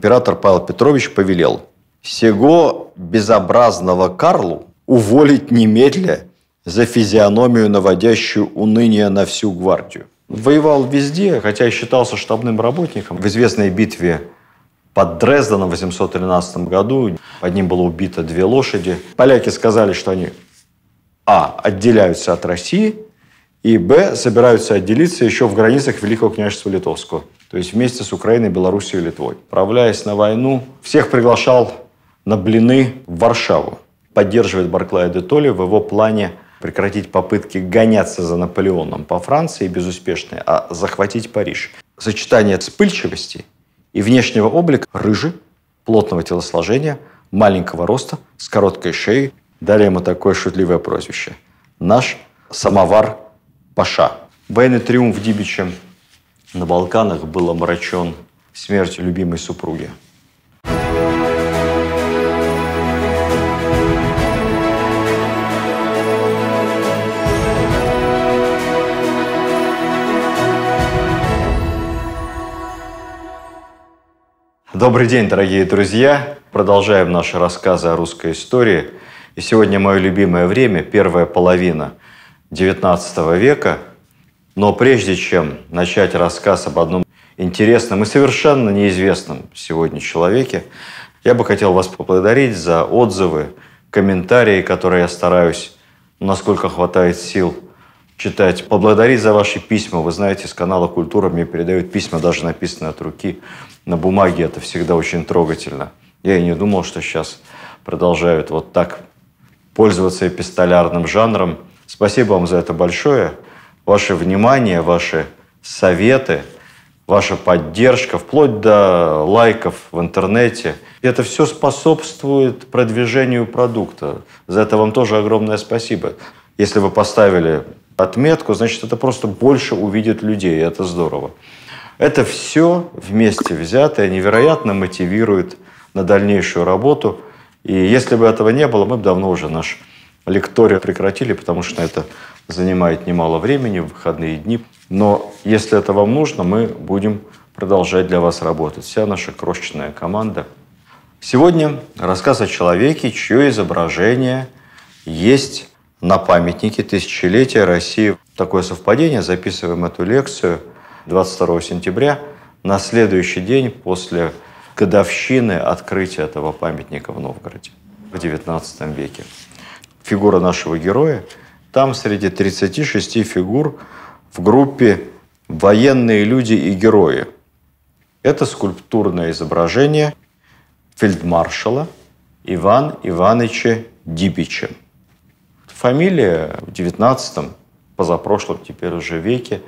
император Павел Петрович повелел всего безобразного Карлу уволить немедля за физиономию, наводящую уныние на всю гвардию». Воевал везде, хотя и считался штабным работником. В известной битве под Дрезденом в 813 году под ним было убито две лошади. Поляки сказали, что они а. отделяются от России, и б. собираются отделиться еще в границах Великого княжества Литовского то есть вместе с Украиной, Белоруссией и Литвой. Правляясь на войну, всех приглашал на блины в Варшаву. Поддерживает Барклая де Толли в его плане прекратить попытки гоняться за Наполеоном по Франции, безуспешные, а захватить Париж. Сочетание вспыльчивости и внешнего облика рыжий, плотного телосложения, маленького роста, с короткой шеей. Далее ему такое шутливое прозвище. Наш самовар Паша. Военный триумф Дибича на Балканах был омрачен смертью любимой супруги. Добрый день, дорогие друзья! Продолжаем наши рассказы о русской истории. И сегодня мое любимое время, первая половина XIX века – но прежде чем начать рассказ об одном интересном и совершенно неизвестном сегодня человеке, я бы хотел вас поблагодарить за отзывы, комментарии, которые я стараюсь, насколько хватает сил, читать. Поблагодарить за ваши письма. Вы знаете, с канала «Культура» мне передают письма, даже написанные от руки, на бумаге. Это всегда очень трогательно. Я и не думал, что сейчас продолжают вот так пользоваться эпистолярным жанром. Спасибо вам за это большое ваше внимание, ваши советы, ваша поддержка, вплоть до лайков в интернете. Это все способствует продвижению продукта. За это вам тоже огромное спасибо. Если вы поставили отметку, значит, это просто больше увидит людей, и это здорово. Это все вместе взятое невероятно мотивирует на дальнейшую работу. И если бы этого не было, мы бы давно уже наш Лекторию прекратили, потому что это занимает немало времени, выходные дни. Но если это вам нужно, мы будем продолжать для вас работать. Вся наша крошечная команда. Сегодня рассказ о человеке, чье изображение есть на памятнике тысячелетия России. Такое совпадение, записываем эту лекцию 22 сентября, на следующий день после годовщины открытия этого памятника в Новгороде в XIX веке фигура нашего героя, там среди 36 фигур в группе «Военные люди и герои». Это скульптурное изображение фельдмаршала Иван Ивановича Дибича. Фамилия в 19 позапрошлом теперь уже веке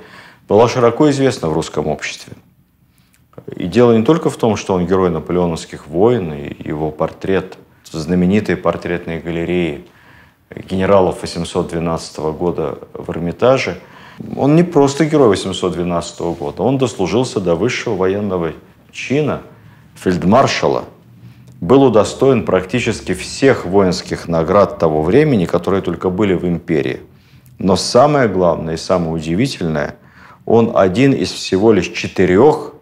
была широко известна в русском обществе. И дело не только в том, что он герой наполеоновских войн, и его портрет в знаменитой портретной галерее генералов 812 года в Эрмитаже. Он не просто герой 812 года, он дослужился до высшего военного чина фельдмаршала. Был удостоен практически всех воинских наград того времени, которые только были в империи. Но самое главное и самое удивительное, он один из всего лишь четырех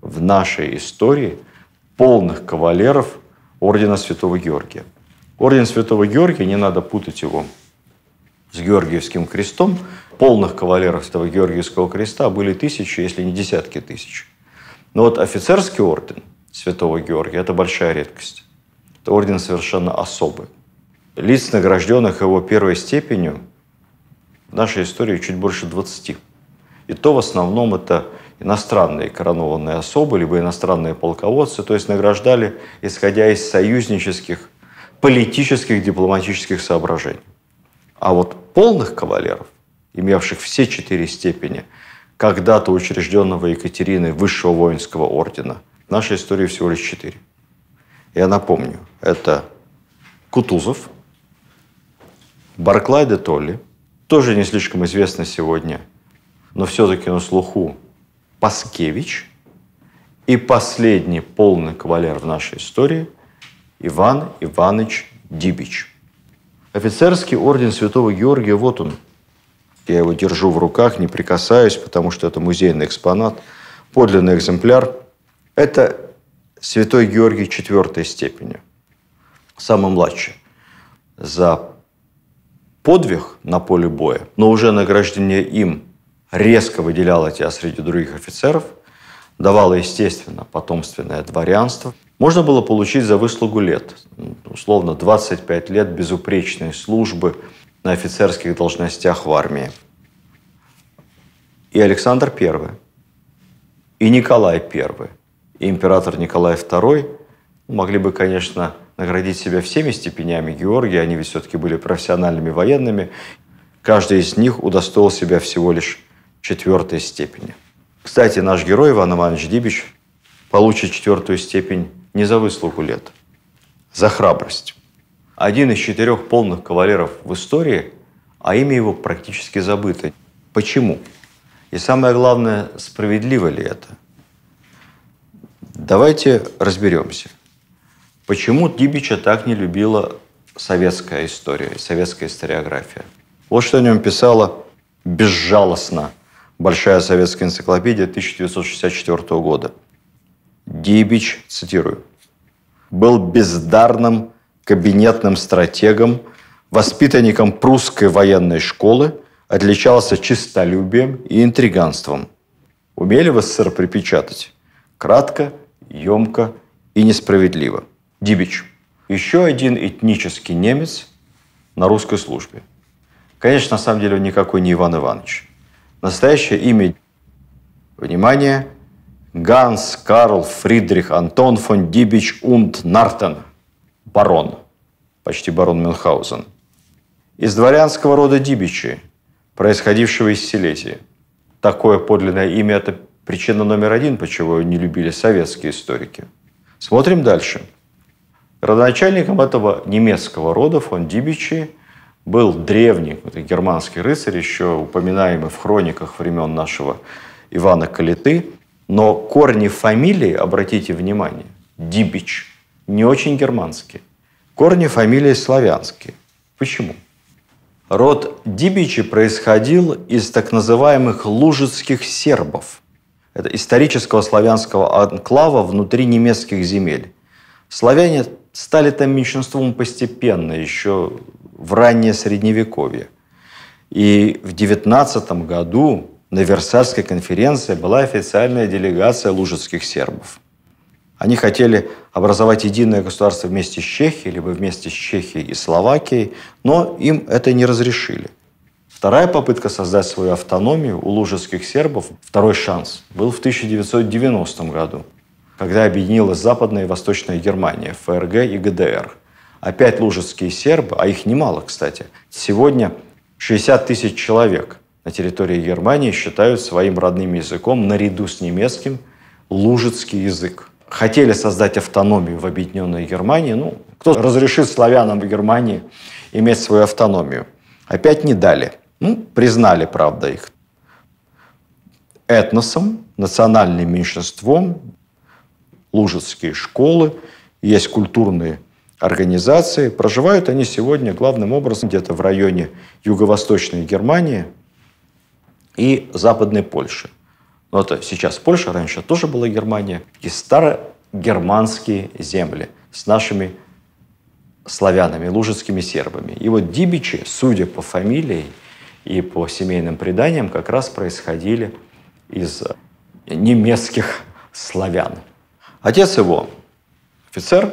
в нашей истории полных кавалеров Ордена Святого Георгия. Орден Святого Георгия, не надо путать его с Георгиевским крестом, полных кавалеров этого Георгиевского креста были тысячи, если не десятки тысяч. Но вот офицерский орден Святого Георгия – это большая редкость. Это орден совершенно особый. Лиц, награжденных его первой степенью, в нашей истории чуть больше 20. И то в основном это иностранные коронованные особы, либо иностранные полководцы, то есть награждали, исходя из союзнических политических, дипломатических соображений. А вот полных кавалеров, имевших все четыре степени когда-то учрежденного Екатериной высшего воинского ордена, в нашей истории всего лишь четыре. Я напомню, это Кутузов, Барклай де Толли, тоже не слишком известно сегодня, но все-таки на слуху Паскевич – и последний полный кавалер в нашей истории Иван Иванович Дибич. Офицерский орден Святого Георгия, вот он. Я его держу в руках, не прикасаюсь, потому что это музейный экспонат, подлинный экземпляр. Это Святой Георгий четвертой степени, самый младший. За подвиг на поле боя, но уже награждение им резко выделяло тебя среди других офицеров, давало, естественно, потомственное дворянство – можно было получить за выслугу лет. Условно, 25 лет безупречной службы на офицерских должностях в армии. И Александр I, и Николай I, и император Николай II могли бы, конечно, наградить себя всеми степенями Георгия, они ведь все-таки были профессиональными военными. Каждый из них удостоил себя всего лишь четвертой степени. Кстати, наш герой Иван Иванович Дибич получит четвертую степень не за выслугу лет, за храбрость. Один из четырех полных кавалеров в истории, а имя его практически забыто. Почему? И самое главное, справедливо ли это? Давайте разберемся. Почему Дибича так не любила советская история, советская историография? Вот что о нем писала безжалостно Большая советская энциклопедия 1964 года – Дибич, цитирую, был бездарным кабинетным стратегом, воспитанником прусской военной школы, отличался чистолюбием и интриганством. Умели в СССР припечатать? Кратко, емко и несправедливо. Дибич. Еще один этнический немец на русской службе. Конечно, на самом деле он никакой не Иван Иванович. Настоящее имя, внимание, Ганс Карл Фридрих Антон фон Дибич Унт Нартен, барон, почти барон Мюнхгаузен, из дворянского рода Дибичи, происходившего из Силезии. Такое подлинное имя – это причина номер один, почему его не любили советские историки. Смотрим дальше. Родоначальником этого немецкого рода фон Дибичи был древний это германский рыцарь, еще упоминаемый в хрониках времен нашего Ивана Калиты – но корни фамилии, обратите внимание, Дибич, не очень германские. Корни фамилии славянские. Почему? Род Дибичи происходил из так называемых лужицких сербов. Это исторического славянского анклава внутри немецких земель. Славяне стали там меньшинством постепенно, еще в раннее Средневековье. И в 19 году на Версальской конференции была официальная делегация лужицких сербов. Они хотели образовать единое государство вместе с Чехией, либо вместе с Чехией и Словакией, но им это не разрешили. Вторая попытка создать свою автономию у лужицких сербов, второй шанс, был в 1990 году, когда объединилась Западная и Восточная Германия, ФРГ и ГДР. Опять лужицкие сербы, а их немало, кстати, сегодня 60 тысяч человек – на территории Германии считают своим родным языком наряду с немецким лужицкий язык. Хотели создать автономию в Объединенной Германии. Ну, кто разрешит славянам в Германии иметь свою автономию? Опять не дали. Ну, признали, правда, их этносом, национальным меньшинством, лужицкие школы, есть культурные организации. Проживают они сегодня главным образом где-то в районе юго-восточной Германии – и Западной Польши. Но ну, это сейчас Польша, раньше тоже была Германия. и старогерманские земли с нашими славянами, лужицкими сербами. И вот дибичи, судя по фамилии и по семейным преданиям, как раз происходили из немецких славян. Отец его, офицер,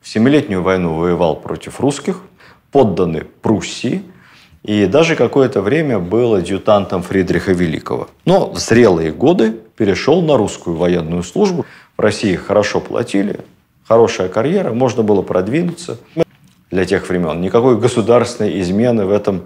в Семилетнюю войну воевал против русских, подданный Пруссии – и даже какое-то время был адъютантом Фридриха Великого. Но в зрелые годы перешел на русскую военную службу. В России хорошо платили, хорошая карьера, можно было продвинуться. Для тех времен никакой государственной измены в этом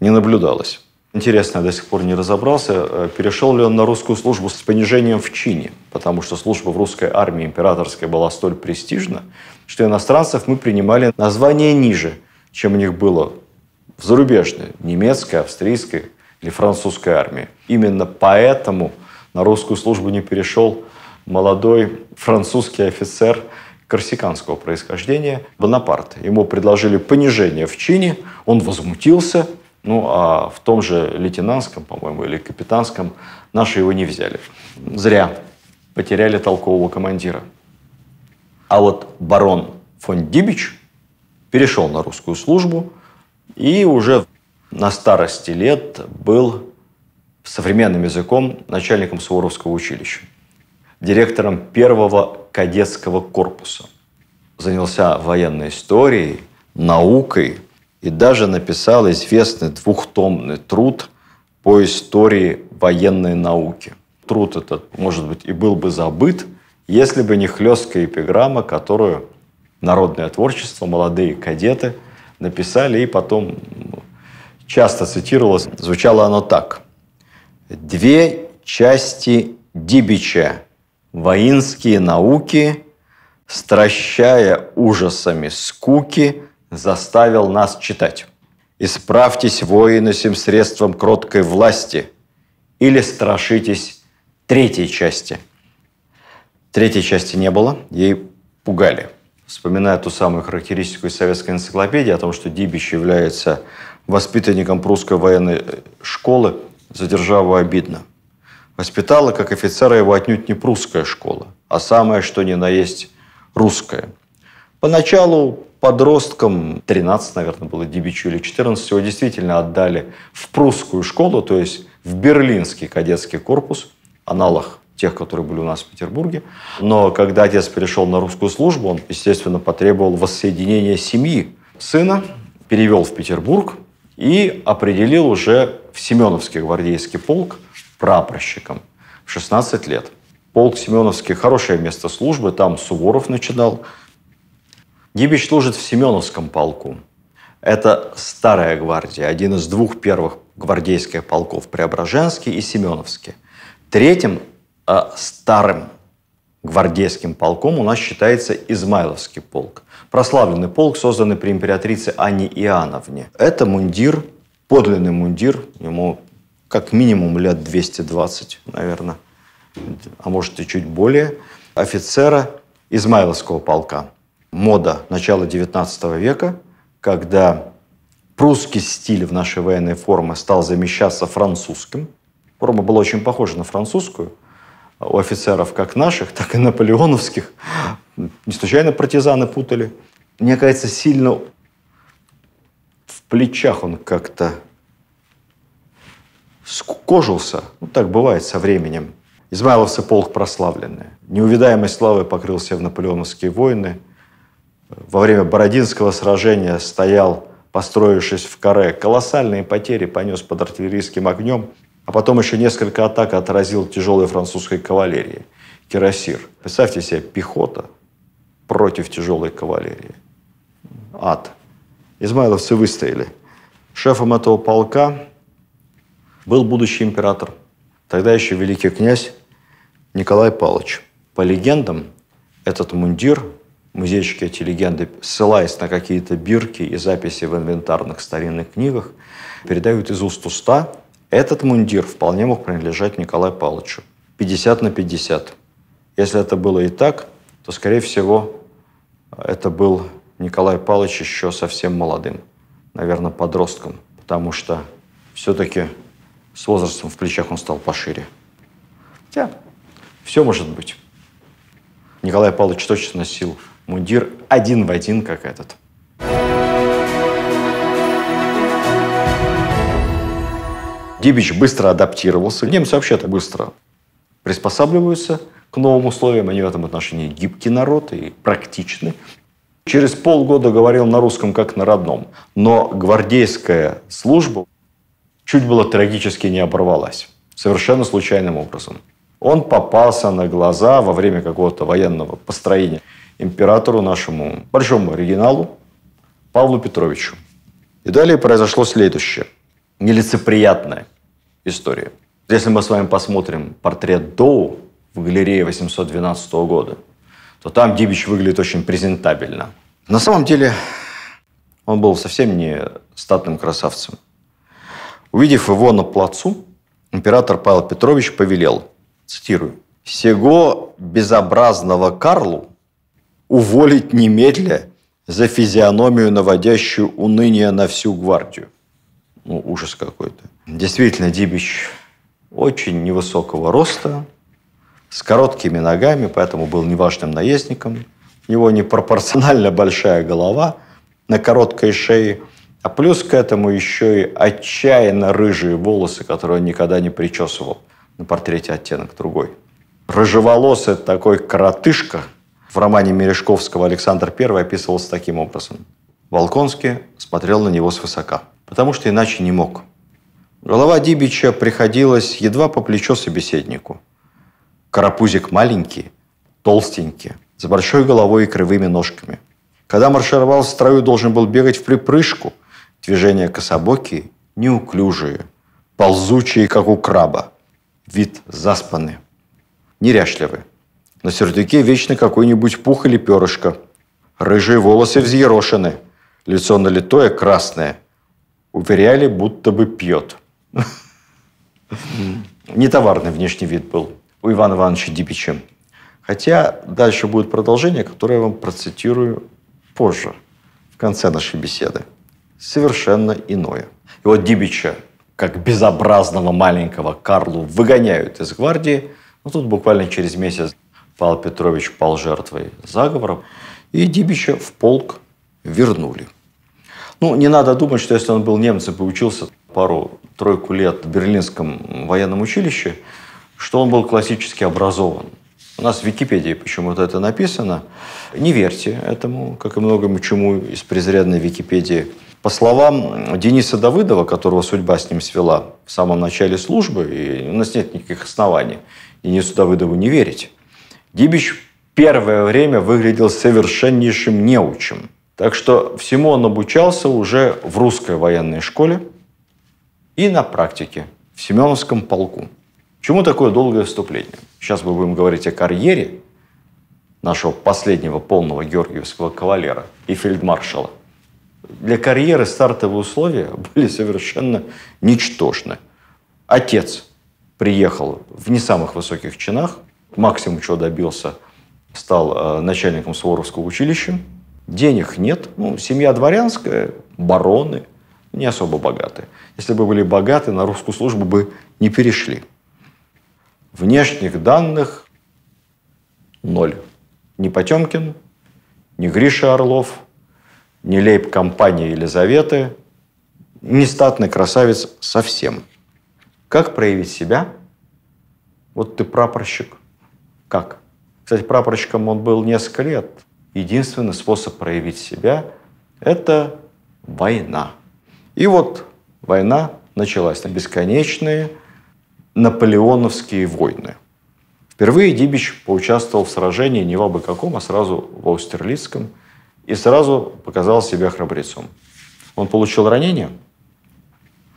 не наблюдалось. Интересно, я до сих пор не разобрался, э, перешел ли он на русскую службу с понижением в чине, потому что служба в русской армии императорской была столь престижна, что иностранцев мы принимали название ниже, чем у них было в зарубежной, немецкой, австрийской или французской армии. Именно поэтому на русскую службу не перешел молодой французский офицер корсиканского происхождения Бонапарт. Ему предложили понижение в чине, он возмутился, ну а в том же лейтенантском, по-моему, или капитанском наши его не взяли. Зря потеряли толкового командира. А вот барон фон Дибич перешел на русскую службу, и уже на старости лет был современным языком начальником Суворовского училища, директором первого кадетского корпуса. Занялся военной историей, наукой и даже написал известный двухтомный труд по истории военной науки. Труд этот, может быть, и был бы забыт, если бы не хлесткая эпиграмма, которую народное творчество, молодые кадеты – написали, и потом часто цитировалось. Звучало оно так. «Две части Дибича, воинские науки, стращая ужасами скуки, заставил нас читать. Исправьтесь, воины, сим средством кроткой власти, или страшитесь третьей части». Третьей части не было, ей пугали – вспоминая ту самую характеристику из советской энциклопедии о том, что Дибич является воспитанником прусской военной э, школы, за державу обидно. Воспитала как офицера его отнюдь не прусская школа, а самое что ни на есть русская. Поначалу подросткам, 13, наверное, было Дибичу или 14, его действительно отдали в прусскую школу, то есть в берлинский кадетский корпус, аналог тех, которые были у нас в Петербурге. Но когда отец перешел на русскую службу, он, естественно, потребовал воссоединения семьи сына, перевел в Петербург и определил уже в Семеновский гвардейский полк прапорщиком в 16 лет. Полк Семеновский – хорошее место службы, там Суворов начинал. Гибич служит в Семеновском полку. Это старая гвардия, один из двух первых гвардейских полков – Преображенский и Семеновский. Третьим Э, старым гвардейским полком у нас считается Измайловский полк. Прославленный полк, созданный при императрице Анне Иоанновне. Это мундир, подлинный мундир, ему как минимум лет 220, наверное, а может и чуть более, офицера Измайловского полка. Мода начала 19 века, когда прусский стиль в нашей военной форме стал замещаться французским. Форма была очень похожа на французскую – у офицеров как наших, так и наполеоновских. Не случайно партизаны путали. Мне кажется, сильно в плечах он как-то скожился. Ну, так бывает со временем. Измайловцы полк прославленный. Неувидаемой славой покрылся в наполеоновские войны. Во время Бородинского сражения стоял, построившись в каре. Колоссальные потери понес под артиллерийским огнем а потом еще несколько атак отразил тяжелой французской кавалерии. Кирасир. Представьте себе, пехота против тяжелой кавалерии. Ад. Измайловцы выстояли. Шефом этого полка был будущий император, тогда еще великий князь Николай Павлович. По легендам, этот мундир, музейщики эти легенды, ссылаясь на какие-то бирки и записи в инвентарных старинных книгах, передают из уст уста, этот мундир вполне мог принадлежать Николаю Павловичу. 50 на 50. Если это было и так, то, скорее всего, это был Николай Павлович еще совсем молодым. Наверное, подростком. Потому что все-таки с возрастом в плечах он стал пошире. Хотя, все может быть. Николай Павлович точно носил мундир один в один, как этот – Дибич быстро адаптировался. Немцы вообще-то быстро приспосабливаются к новым условиям. Они в этом отношении гибкий народ и практичны. Через полгода говорил на русском, как на родном. Но гвардейская служба чуть было трагически не оборвалась. Совершенно случайным образом. Он попался на глаза во время какого-то военного построения императору нашему, большому оригиналу, Павлу Петровичу. И далее произошло следующее – нелицеприятная история. Если мы с вами посмотрим портрет Доу в галерее 812 года, то там Дибич выглядит очень презентабельно. На самом деле он был совсем не статным красавцем. Увидев его на плацу, император Павел Петрович повелел, цитирую, «Сего безобразного Карлу уволить немедля за физиономию, наводящую уныние на всю гвардию» ну, ужас какой-то. Действительно, Дибич очень невысокого роста, с короткими ногами, поэтому был неважным наездником. У него непропорционально большая голова на короткой шее, а плюс к этому еще и отчаянно рыжие волосы, которые он никогда не причесывал. На портрете оттенок другой. Рыжеволосый такой коротышка в романе Мережковского Александр I описывался таким образом. Волконский смотрел на него свысока потому что иначе не мог. Голова Дибича приходилась едва по плечо собеседнику. Карапузик маленький, толстенький, с большой головой и кривыми ножками. Когда маршировал в строю, должен был бегать в припрыжку. Движения кособокие, неуклюжие, ползучие, как у краба. Вид заспанный, неряшливый. На сердюке вечно какой-нибудь пух или перышко. Рыжие волосы взъерошены. Лицо налитое, красное – уверяли, будто бы пьет. Нетоварный внешний вид был у Ивана Ивановича Дипича. Хотя дальше будет продолжение, которое я вам процитирую позже, в конце нашей беседы. Совершенно иное. И вот Дибича, как безобразного маленького Карлу, выгоняют из гвардии. Но ну, тут буквально через месяц Павел Петрович пал жертвой заговора. И Дибича в полк вернули. Ну, не надо думать, что если он был немцем и учился пару-тройку лет в Берлинском военном училище, что он был классически образован. У нас в Википедии почему-то это написано. Не верьте этому, как и многому чему из презренной Википедии. По словам Дениса Давыдова, которого судьба с ним свела в самом начале службы, и у нас нет никаких оснований Денису Давыдову не верить, Дибич первое время выглядел совершеннейшим неучем. Так что всему он обучался уже в русской военной школе и на практике в Семеновском полку. Чему такое долгое вступление? Сейчас мы будем говорить о карьере нашего последнего полного георгиевского кавалера и фельдмаршала. Для карьеры стартовые условия были совершенно ничтожны. Отец приехал в не самых высоких чинах, максимум, чего добился, стал э, начальником Суворовского училища Денег нет. Ну, семья дворянская, бароны, не особо богатые. Если бы были богаты, на русскую службу бы не перешли. Внешних данных ноль. Ни Потемкин, ни Гриша Орлов, ни лейб-компания Елизаветы, ни статный красавец совсем. Как проявить себя? Вот ты прапорщик. Как? Кстати, прапорщиком он был несколько лет единственный способ проявить себя – это война. И вот война началась на бесконечные наполеоновские войны. Впервые Дибич поучаствовал в сражении не в абы каком, а сразу в Аустерлицком, и сразу показал себя храбрецом. Он получил ранение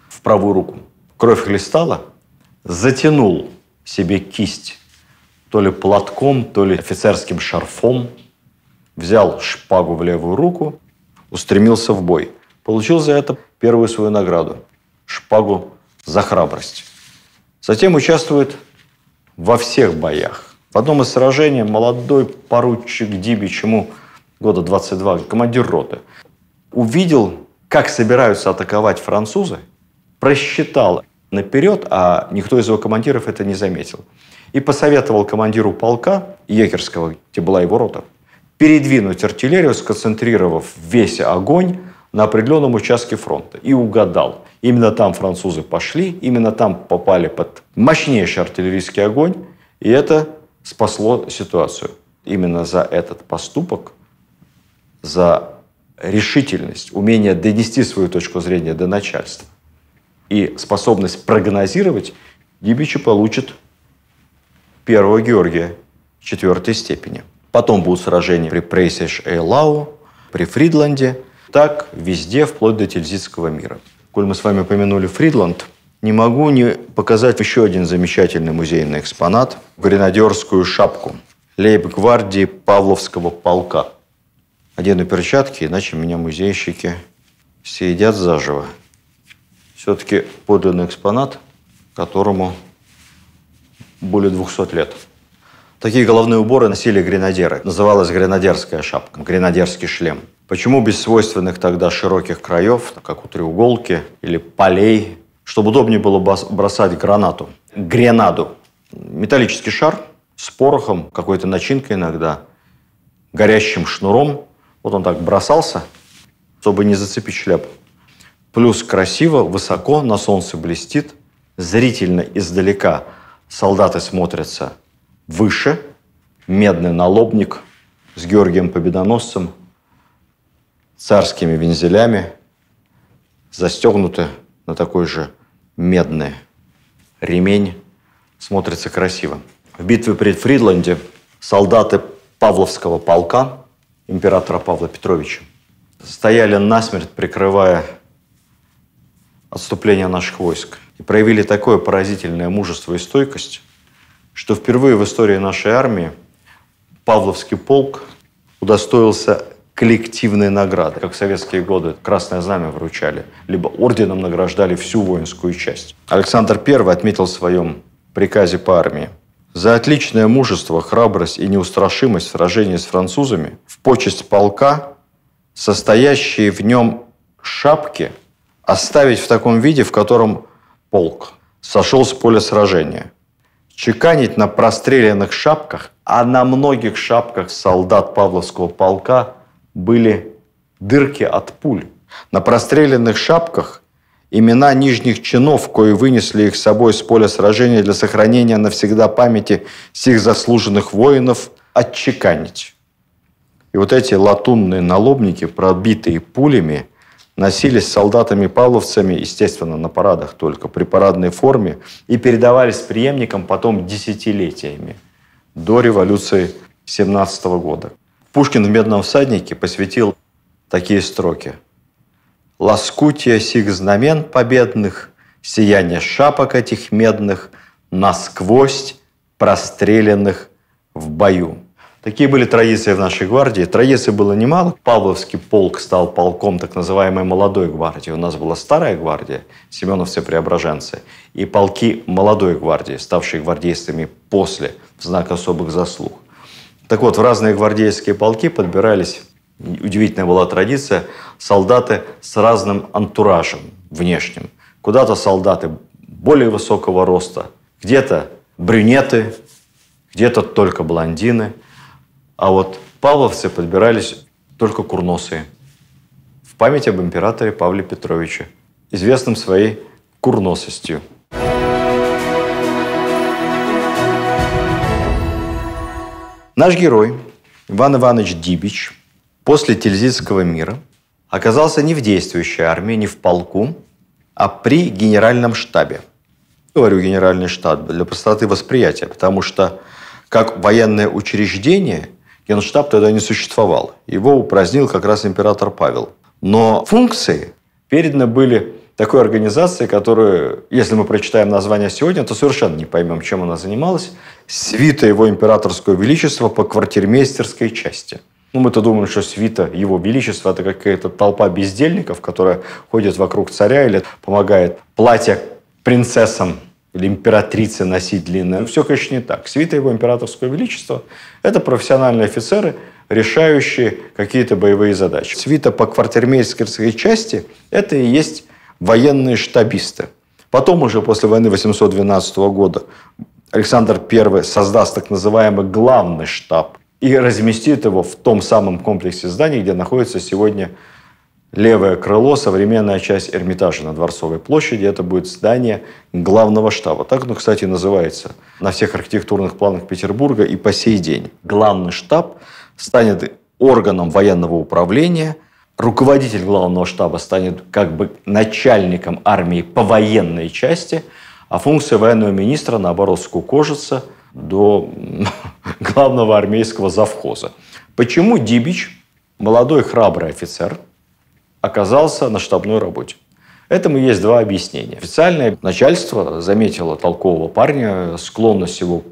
в правую руку. Кровь хлестала, затянул себе кисть то ли платком, то ли офицерским шарфом – взял шпагу в левую руку, устремился в бой. Получил за это первую свою награду – шпагу за храбрость. Затем участвует во всех боях. В одном из сражений молодой поручик Дибич, чему года 22, командир роты, увидел, как собираются атаковать французы, просчитал наперед, а никто из его командиров это не заметил. И посоветовал командиру полка Егерского, где была его рота, передвинуть артиллерию, сконцентрировав весь огонь на определенном участке фронта. И угадал. Именно там французы пошли, именно там попали под мощнейший артиллерийский огонь, и это спасло ситуацию. Именно за этот поступок, за решительность, умение донести свою точку зрения до начальства и способность прогнозировать, Дибичи получит первого Георгия четвертой степени. Потом будут сражения при прейсиш Лау, при Фридланде. Так везде, вплоть до Тильзитского мира. Коль мы с вами упомянули Фридланд, не могу не показать еще один замечательный музейный экспонат – гренадерскую шапку лейб-гвардии Павловского полка. Одену перчатки, иначе меня музейщики съедят заживо. Все-таки подлинный экспонат, которому более 200 лет – Такие головные уборы носили гренадеры. Называлась гренадерская шапка, гренадерский шлем. Почему без свойственных тогда широких краев, как у треуголки или полей, чтобы удобнее было бросать гранату? Гренаду. Металлический шар с порохом, какой-то начинкой иногда, горящим шнуром. Вот он так бросался, чтобы не зацепить шляпу. Плюс красиво, высоко, на солнце блестит. Зрительно издалека солдаты смотрятся выше, медный налобник с Георгием Победоносцем, царскими вензелями, застегнуты на такой же медный ремень, смотрится красиво. В битве при Фридланде солдаты Павловского полка императора Павла Петровича стояли насмерть, прикрывая отступление наших войск. И проявили такое поразительное мужество и стойкость, что впервые в истории нашей армии Павловский полк удостоился коллективной награды, как в советские годы Красное Знамя вручали, либо орденом награждали всю воинскую часть. Александр I отметил в своем приказе по армии. За отличное мужество, храбрость и неустрашимость в сражении с французами в почесть полка, состоящие в нем шапки, оставить в таком виде, в котором полк сошел с поля сражения – чеканить на простреленных шапках, а на многих шапках солдат Павловского полка были дырки от пуль. На простреленных шапках имена нижних чинов, кои вынесли их с собой с поля сражения для сохранения навсегда памяти всех заслуженных воинов, отчеканить. И вот эти латунные налобники, пробитые пулями, носились с солдатами-павловцами, естественно, на парадах только, при парадной форме, и передавались преемникам потом десятилетиями, до революции 17 года. Пушкин в «Медном всаднике» посвятил такие строки. «Лоскутия сих знамен победных, сияние шапок этих медных, насквозь простреленных в бою». Такие были традиции в нашей гвардии. Традиций было немало. Павловский полк стал полком так называемой молодой гвардии. У нас была старая гвардия, семеновцы-преображенцы, и полки молодой гвардии, ставшие гвардейцами после, в знак особых заслуг. Так вот, в разные гвардейские полки подбирались, удивительная была традиция, солдаты с разным антуражем внешним. Куда-то солдаты более высокого роста, где-то брюнеты, где-то только блондины – а вот павловцы подбирались только курносые. В память об императоре Павле Петровиче, известном своей курносостью. Наш герой Иван Иванович Дибич после Тильзитского мира оказался не в действующей армии, не в полку, а при генеральном штабе. Говорю генеральный штаб для простоты восприятия, потому что как военное учреждение – Генштаб тогда не существовал. Его упразднил как раз император Павел. Но функции переданы были такой организации, которую, если мы прочитаем название сегодня, то совершенно не поймем, чем она занималась. Свита его императорского величества по квартирмейстерской части. Ну, мы-то думаем, что свита его величества – это какая-то толпа бездельников, которая ходит вокруг царя или помогает платья принцессам или императрицы носить длинное. Ну, Все, конечно, не так. Свита его императорского величества – это профессиональные офицеры, решающие какие-то боевые задачи. Свита по квартирмейстерской части – это и есть военные штабисты. Потом уже после войны 812 года Александр I создаст так называемый главный штаб и разместит его в том самом комплексе зданий, где находится сегодня левое крыло, современная часть Эрмитажа на Дворцовой площади. Это будет здание главного штаба. Так оно, кстати, называется на всех архитектурных планах Петербурга и по сей день. Главный штаб станет органом военного управления, руководитель главного штаба станет как бы начальником армии по военной части, а функция военного министра, наоборот, скукожится до главного армейского завхоза. Почему Дибич, молодой храбрый офицер – оказался на штабной работе. Этому есть два объяснения. Официальное начальство заметило толкового парня, склонность его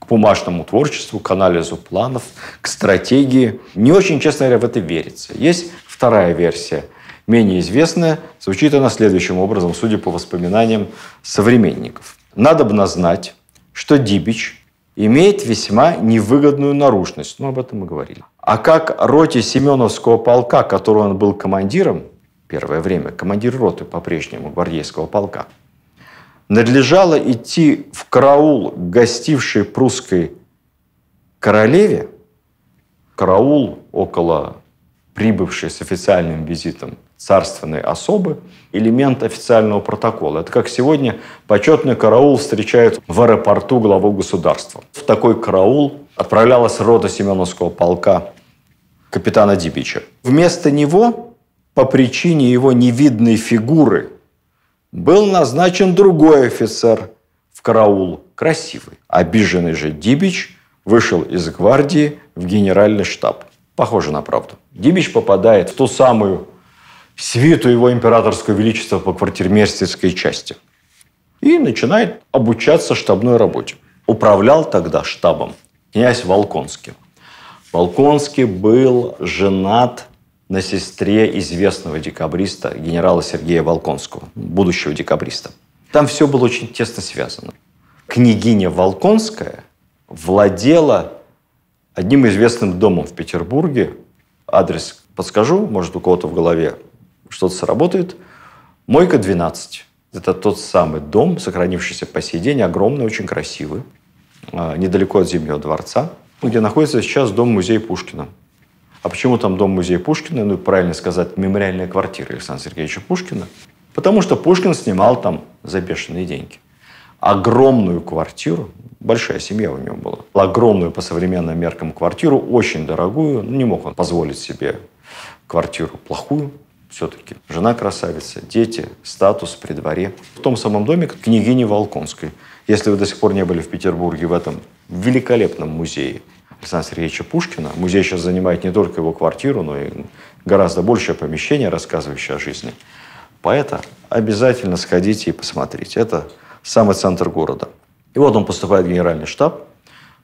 к бумажному творчеству, к анализу планов, к стратегии. Не очень, честно говоря, в это верится. Есть вторая версия, менее известная. Звучит она следующим образом, судя по воспоминаниям современников. Надо бы знать, что Дибич имеет весьма невыгодную наружность. Ну, об этом мы говорили. А как роте Семеновского полка, которого он был командиром, первое время, командир роты по-прежнему гвардейского полка, надлежало идти в караул гостившей прусской королеве, караул около прибывшей с официальным визитом царственной особы элемент официального протокола. Это как сегодня почетный караул встречают в аэропорту главу государства. В такой караул отправлялась рота Семеновского полка капитана Дибича. Вместо него, по причине его невидной фигуры, был назначен другой офицер в караул, красивый. Обиженный же Дибич вышел из гвардии в генеральный штаб. Похоже на правду. Дибич попадает в ту самую свиту его императорского величества по квартирмейстерской части. И начинает обучаться штабной работе. Управлял тогда штабом князь Волконский. Волконский был женат на сестре известного декабриста, генерала Сергея Волконского, будущего декабриста. Там все было очень тесно связано. Княгиня Волконская владела одним известным домом в Петербурге. Адрес подскажу, может, у кого-то в голове что-то сработает. Мойка 12. Это тот самый дом, сохранившийся по сей день, огромный, очень красивый, а, недалеко от Зимнего дворца, где находится сейчас дом-музей Пушкина. А почему там дом-музей Пушкина? Ну, правильно сказать, мемориальная квартира Александра Сергеевича Пушкина. Потому что Пушкин снимал там за бешеные деньги. Огромную квартиру, большая семья у него была, огромную по современным меркам квартиру, очень дорогую, ну, не мог он позволить себе квартиру плохую, все-таки. Жена красавица, дети, статус при дворе. В том самом доме княгини Волконской. Если вы до сих пор не были в Петербурге в этом великолепном музее Александра Сергеевича Пушкина, музей сейчас занимает не только его квартиру, но и гораздо большее помещение, рассказывающее о жизни поэта, обязательно сходите и посмотрите. Это самый центр города. И вот он поступает в генеральный штаб,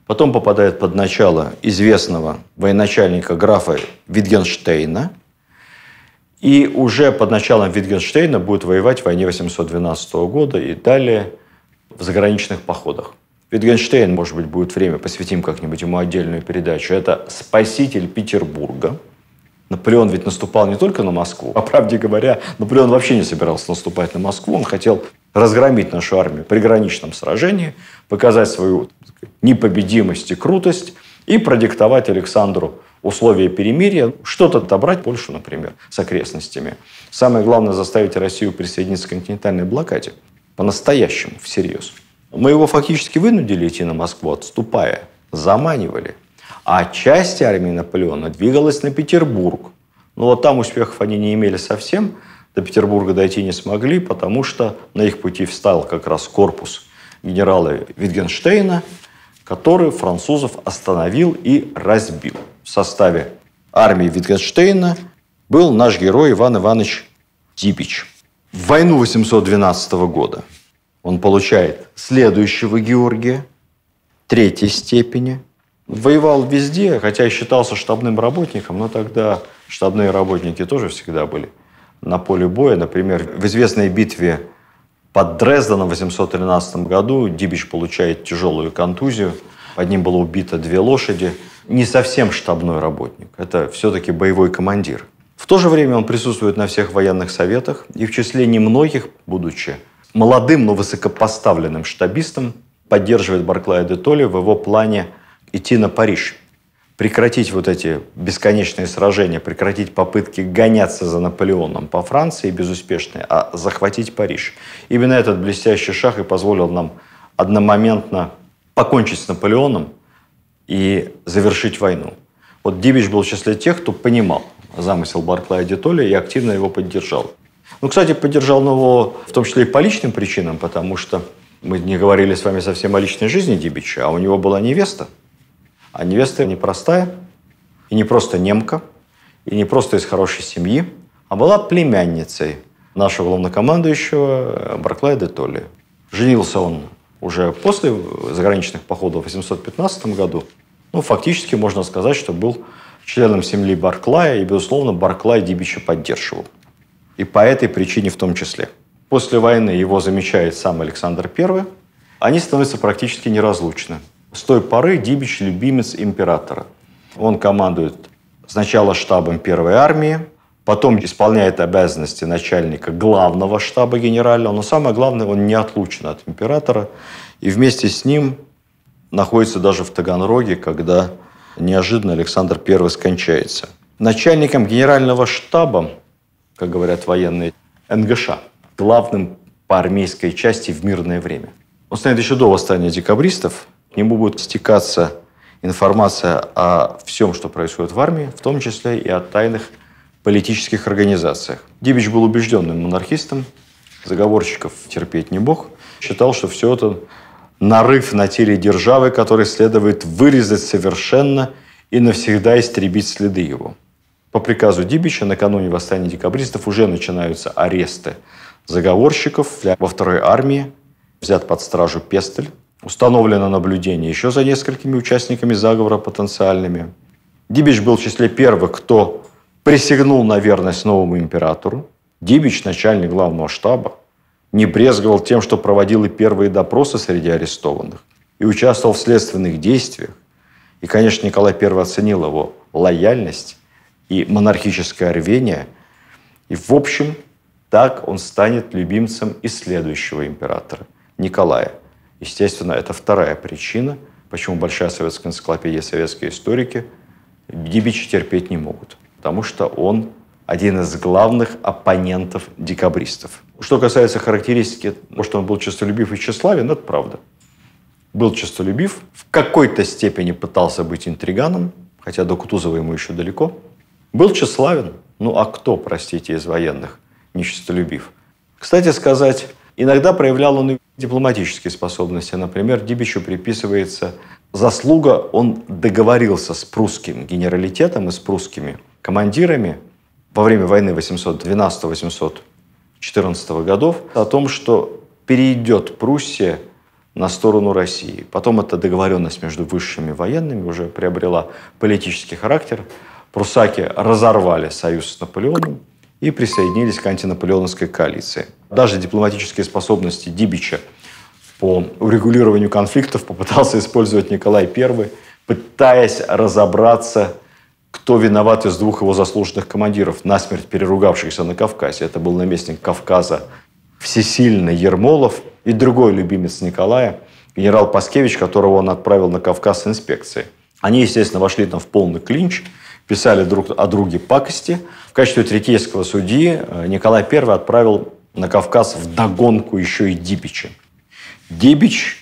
потом попадает под начало известного военачальника графа Витгенштейна – и уже под началом Витгенштейна будет воевать в войне 812 года и далее в заграничных походах. Витгенштейн, может быть, будет время, посвятим как-нибудь ему отдельную передачу. Это спаситель Петербурга. Наполеон ведь наступал не только на Москву. По правде говоря, Наполеон вообще не собирался наступать на Москву. Он хотел разгромить нашу армию при граничном сражении, показать свою непобедимость и крутость – и продиктовать Александру условия перемирия, что-то отобрать Польшу, например, с окрестностями. Самое главное – заставить Россию присоединиться к континентальной блокаде. По-настоящему, всерьез. Мы его фактически вынудили идти на Москву, отступая. Заманивали. А часть армии Наполеона двигалась на Петербург. Но вот там успехов они не имели совсем. До Петербурга дойти не смогли, потому что на их пути встал как раз корпус генерала Витгенштейна – который французов остановил и разбил. В составе армии Витгенштейна был наш герой Иван Иванович Типич. В войну 812 года он получает следующего Георгия, третьей степени. Воевал везде, хотя и считался штабным работником, но тогда штабные работники тоже всегда были на поле боя. Например, в известной битве под Дрезденом в 813 году Дибич получает тяжелую контузию. Под ним было убито две лошади. Не совсем штабной работник. Это все-таки боевой командир. В то же время он присутствует на всех военных советах и в числе немногих, будучи молодым, но высокопоставленным штабистом, поддерживает Барклая де Толли в его плане идти на Париж – прекратить вот эти бесконечные сражения, прекратить попытки гоняться за Наполеоном по Франции безуспешные, а захватить Париж. Именно этот блестящий шаг и позволил нам одномоментно покончить с Наполеоном и завершить войну. Вот Дибич был в числе тех, кто понимал замысел Барклая де Толли и активно его поддержал. Ну, кстати, поддержал его в том числе и по личным причинам, потому что мы не говорили с вами совсем о личной жизни Дибича, а у него была невеста – а невеста непростая, и не просто немка, и не просто из хорошей семьи, а была племянницей нашего главнокомандующего Барклая де Толли. Женился он уже после заграничных походов в 815 году. Ну, фактически можно сказать, что был членом семьи Барклая и, безусловно, Барклай Дибича поддерживал. И по этой причине в том числе. После войны его замечает сам Александр I. Они становятся практически неразлучны. С той поры Дибич – любимец императора. Он командует сначала штабом первой армии, потом исполняет обязанности начальника главного штаба генерального, но самое главное, он не отлучен от императора, и вместе с ним находится даже в Таганроге, когда неожиданно Александр I скончается. Начальником генерального штаба, как говорят военные, НГШ, главным по армейской части в мирное время. Он станет еще до восстания декабристов, нему будет стекаться информация о всем, что происходит в армии, в том числе и о тайных политических организациях. Дибич был убежденным монархистом, заговорщиков терпеть не бог. Считал, что все это нарыв на теле державы, который следует вырезать совершенно и навсегда истребить следы его. По приказу Дибича накануне восстания декабристов уже начинаются аресты заговорщиков во второй армии. Взят под стражу Пестель, Установлено наблюдение еще за несколькими участниками заговора потенциальными. Дибич был в числе первых, кто присягнул на верность новому императору. Дибич, начальник главного штаба, не брезговал тем, что проводил и первые допросы среди арестованных, и участвовал в следственных действиях. И, конечно, Николай I оценил его лояльность и монархическое рвение. И, в общем, так он станет любимцем и следующего императора – Николая – Естественно, это вторая причина, почему большая советская энциклопедия советские историки Дибича терпеть не могут. Потому что он один из главных оппонентов декабристов. Что касается характеристики, может, он был честолюбив и тщеславен, это правда. Был честолюбив, в какой-то степени пытался быть интриганом, хотя до Кутузова ему еще далеко. Был тщеславен, ну а кто, простите, из военных, не честолюбив? Кстати сказать, Иногда проявлял он и дипломатические способности. Например, Дибичу приписывается заслуга, он договорился с прусским генералитетом и с прусскими командирами во время войны 812-814 годов о том, что перейдет Пруссия на сторону России. Потом эта договоренность между высшими военными уже приобрела политический характер. Прусаки разорвали союз с Наполеоном, и присоединились к антинаполеоновской коалиции. Даже дипломатические способности Дибича по урегулированию конфликтов попытался использовать Николай I, пытаясь разобраться, кто виноват из двух его заслуженных командиров, насмерть переругавшихся на Кавказе. Это был наместник Кавказа всесильный Ермолов и другой любимец Николая, генерал Паскевич, которого он отправил на Кавказ инспекции. Они, естественно, вошли там в полный клинч – писали друг о друге пакости. В качестве третейского судьи э, Николай I отправил на Кавказ в догонку еще и Дибича. Дибич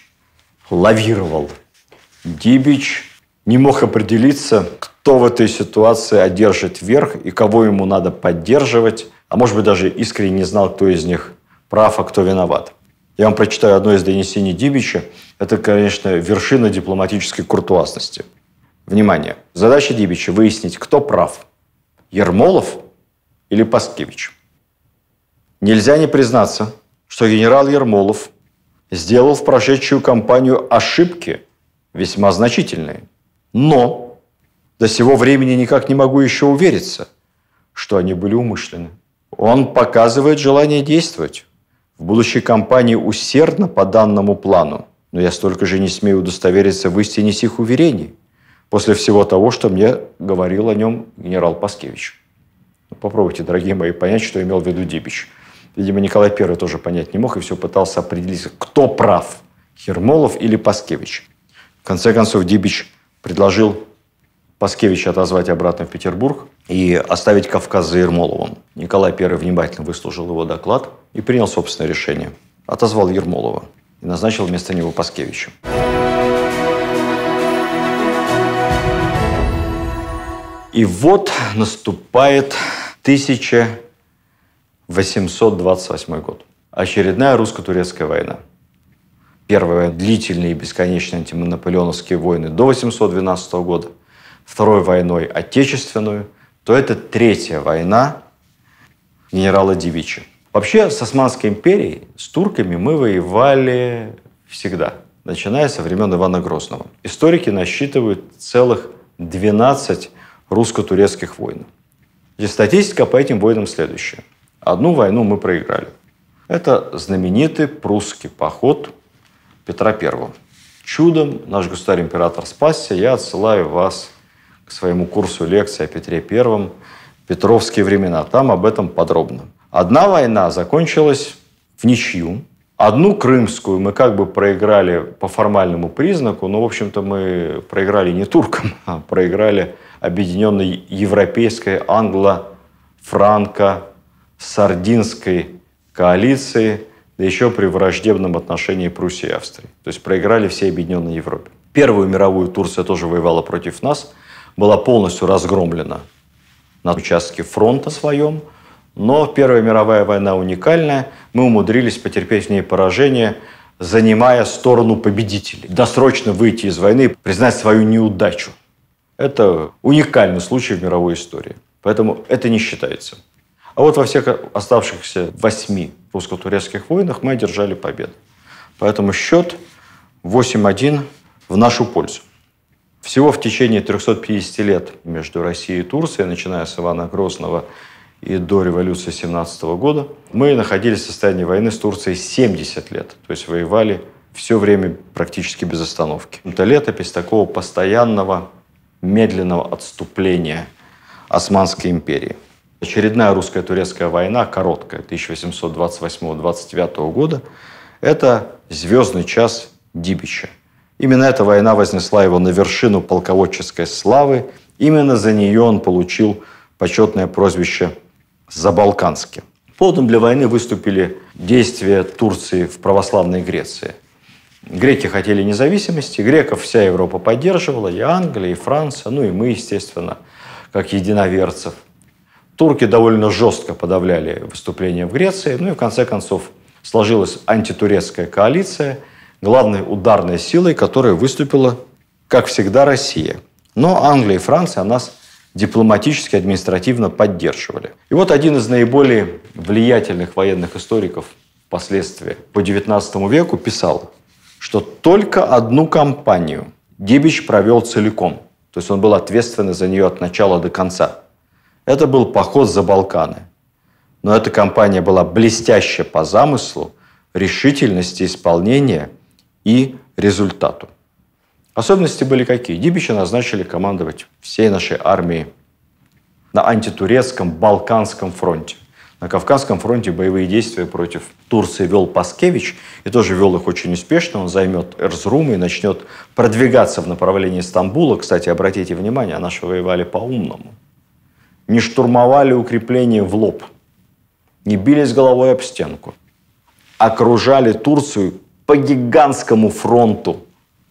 лавировал. Дибич не мог определиться, кто в этой ситуации одержит верх и кого ему надо поддерживать, а может быть даже искренне не знал, кто из них прав, а кто виноват. Я вам прочитаю одно из донесений Дибича. Это, конечно, вершина дипломатической куртуазности – Внимание. Задача Дибича – выяснить, кто прав – Ермолов или Паскевич. Нельзя не признаться, что генерал Ермолов сделал в прошедшую кампанию ошибки весьма значительные. Но до сего времени никак не могу еще увериться, что они были умышлены. Он показывает желание действовать. В будущей кампании усердно по данному плану, но я столько же не смею удостовериться в истине сих уверений – после всего того, что мне говорил о нем генерал Паскевич. Ну, попробуйте, дорогие мои, понять, что имел в виду Дибич. Видимо, Николай I тоже понять не мог и все пытался определиться, кто прав, Ермолов или Паскевич. В конце концов, Дибич предложил Паскевича отозвать обратно в Петербург и оставить Кавказ за Ермоловым. Николай I внимательно выслушал его доклад и принял собственное решение. Отозвал Ермолова и назначил вместо него Паскевича. И вот наступает 1828 год. Очередная русско-турецкая война. Первая – длительные и бесконечные антимонополеоновские войны до 812 года. Второй войной – Отечественную. То это третья война генерала Дивича. Вообще с Османской империей, с турками мы воевали всегда, начиная со времен Ивана Грозного. Историки насчитывают целых 12 русско-турецких войн. И статистика по этим войнам следующая. Одну войну мы проиграли. Это знаменитый прусский поход Петра I. Чудом наш государь-император спасся. Я отсылаю вас к своему курсу лекции о Петре I «Петровские времена». Там об этом подробно. Одна война закончилась в ничью. Одну крымскую мы как бы проиграли по формальному признаку, но, в общем-то, мы проиграли не туркам, а проиграли объединенной европейской англо-франко-сардинской коалиции, да еще при враждебном отношении Пруссии и Австрии. То есть проиграли все объединенные Европе. Первую мировую Турция тоже воевала против нас, была полностью разгромлена на участке фронта своем, но Первая мировая война уникальная. Мы умудрились потерпеть в ней поражение, занимая сторону победителей. Досрочно выйти из войны, признать свою неудачу. Это уникальный случай в мировой истории. Поэтому это не считается. А вот во всех оставшихся восьми русско-турецких войнах мы одержали победу. Поэтому счет 8-1 в нашу пользу. Всего в течение 350 лет между Россией и Турцией, начиная с Ивана Грозного и до революции 17 года, мы находились в состоянии войны с Турцией 70 лет. То есть воевали все время практически без остановки. Это летопись такого постоянного медленного отступления Османской империи. Очередная русско-турецкая война, короткая, 1828-29 года, это звездный час Дибича. Именно эта война вознесла его на вершину полководческой славы. Именно за нее он получил почетное прозвище «Забалканский». Поводом для войны выступили действия Турции в православной Греции – Греки хотели независимости, греков вся Европа поддерживала, и Англия, и Франция, ну и мы, естественно, как единоверцев. Турки довольно жестко подавляли выступление в Греции, ну и в конце концов сложилась антитурецкая коалиция, главной ударной силой которой выступила, как всегда, Россия. Но Англия и Франция нас дипломатически, административно поддерживали. И вот один из наиболее влиятельных военных историков впоследствии по XIX веку писал, что только одну компанию Дибич провел целиком. То есть он был ответственен за нее от начала до конца. Это был поход за Балканы. Но эта компания была блестяща по замыслу, решительности исполнения и результату. Особенности были какие? Дибича назначили командовать всей нашей армией на антитурецком Балканском фронте. На Кавказском фронте боевые действия против Турции вел Паскевич и тоже вел их очень успешно. Он займет Эрзрум и начнет продвигаться в направлении Стамбула. Кстати, обратите внимание, наши воевали по-умному. Не штурмовали укрепления в лоб, не бились головой об стенку. Окружали Турцию по гигантскому фронту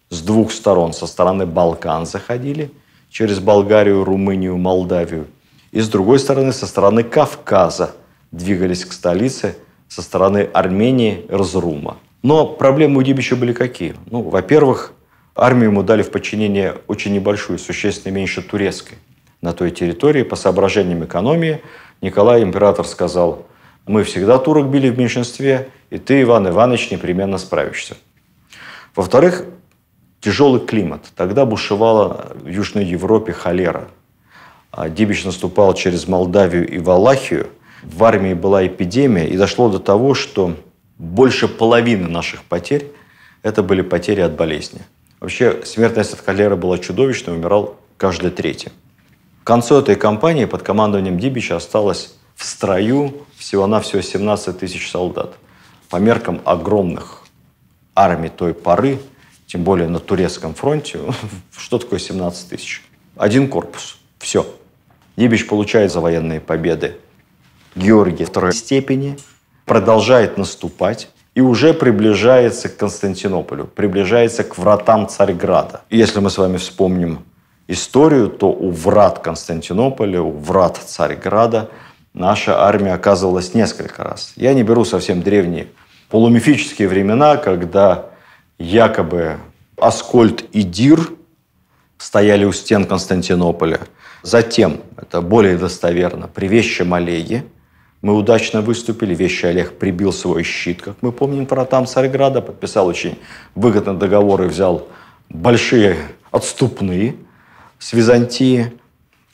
с двух сторон. Со стороны Балкан заходили, через Болгарию, Румынию, Молдавию. И с другой стороны, со стороны Кавказа – двигались к столице со стороны Армении, Разрума. Но проблемы у Дибича были какие? Ну, во-первых, армию ему дали в подчинение очень небольшую, существенно меньше турецкой на той территории. По соображениям экономии Николай император сказал, мы всегда турок били в меньшинстве, и ты, Иван Иванович, непременно справишься. Во-вторых, тяжелый климат. Тогда бушевала в Южной Европе холера. А Дибич наступал через Молдавию и Валахию – в армии была эпидемия, и дошло до того, что больше половины наших потерь – это были потери от болезни. Вообще смертность от холеры была чудовищной, умирал каждый третий. К концу этой кампании под командованием Дибича осталось в строю всего-навсего 17 тысяч солдат. По меркам огромных армий той поры, тем более на турецком фронте, что такое 17 тысяч? Один корпус. Все. Дибич получает за военные победы Георгия второй степени продолжает наступать и уже приближается к Константинополю, приближается к вратам Царьграда. И если мы с вами вспомним историю, то у врат Константинополя, у врат Царьграда наша армия оказывалась несколько раз. Я не беру совсем древние полумифические времена, когда якобы Аскольд и Дир стояли у стен Константинополя. Затем, это более достоверно, при Вещем Олеге мы удачно выступили, вещи Олег прибил свой щит, как мы помним про там Царьграда, подписал очень выгодный договор и взял большие отступные с Византии.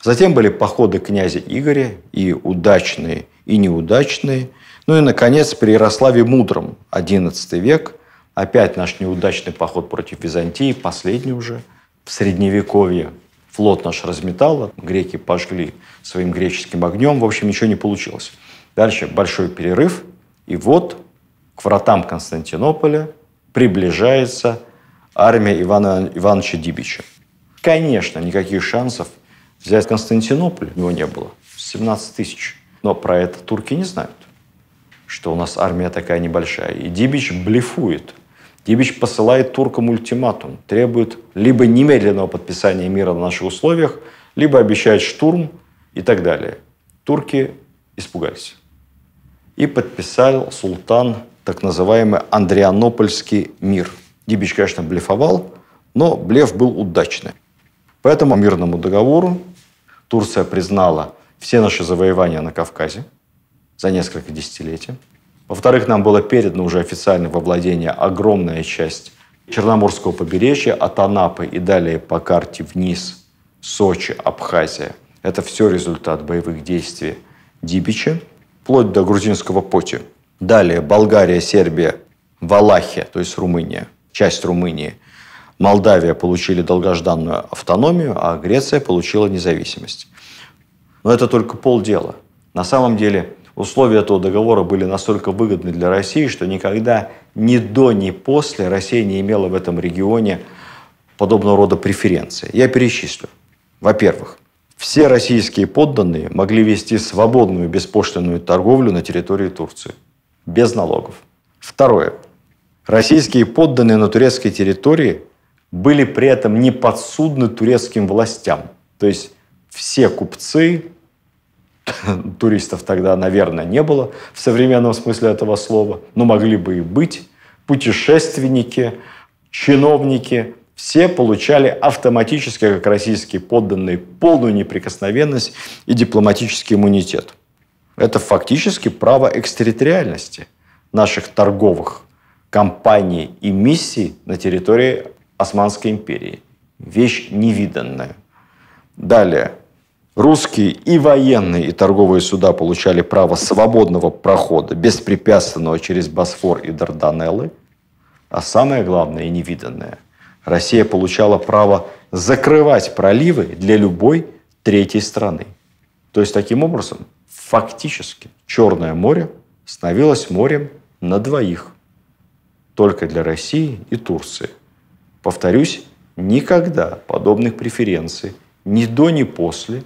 Затем были походы князя Игоря, и удачные, и неудачные. Ну и, наконец, при Ярославе Мудром, XI век, опять наш неудачный поход против Византии, последний уже, в Средневековье. Флот наш разметало, греки пожгли своим греческим огнем, в общем, ничего не получилось. Дальше большой перерыв. И вот к вратам Константинополя приближается армия Ивана Ивановича Дибича. Конечно, никаких шансов взять Константинополь у него не было. 17 тысяч. Но про это турки не знают, что у нас армия такая небольшая. И Дибич блефует. Дибич посылает туркам ультиматум, требует либо немедленного подписания мира на наших условиях, либо обещает штурм и так далее. Турки испугались и подписал султан так называемый Андрианопольский мир. Дибич, конечно, блефовал, но блеф был удачный. Поэтому мирному договору Турция признала все наши завоевания на Кавказе за несколько десятилетий. Во-вторых, нам было передано уже официально во владение огромная часть Черноморского побережья от Анапы и далее по карте вниз Сочи, Абхазия. Это все результат боевых действий Дибича вплоть до грузинского поти. Далее Болгария, Сербия, Валахия, то есть Румыния, часть Румынии. Молдавия получили долгожданную автономию, а Греция получила независимость. Но это только полдела. На самом деле условия этого договора были настолько выгодны для России, что никогда ни до, ни после Россия не имела в этом регионе подобного рода преференции. Я перечислю. Во-первых, все российские подданные могли вести свободную беспошлинную торговлю на территории Турции. Без налогов. Второе. Российские подданные на турецкой территории были при этом не подсудны турецким властям. То есть все купцы, туристов тогда, наверное, не было в современном смысле этого слова, но могли бы и быть, путешественники, чиновники, все получали автоматически, как российские подданные, полную неприкосновенность и дипломатический иммунитет. Это фактически право экстерриториальности наших торговых компаний и миссий на территории Османской империи. Вещь невиданная. Далее. Русские и военные, и торговые суда получали право свободного прохода, беспрепятственного через Босфор и Дарданеллы. А самое главное и невиданное – Россия получала право закрывать проливы для любой третьей страны. То есть, таким образом, фактически Черное море становилось морем на двоих. Только для России и Турции. Повторюсь, никогда подобных преференций ни до, ни после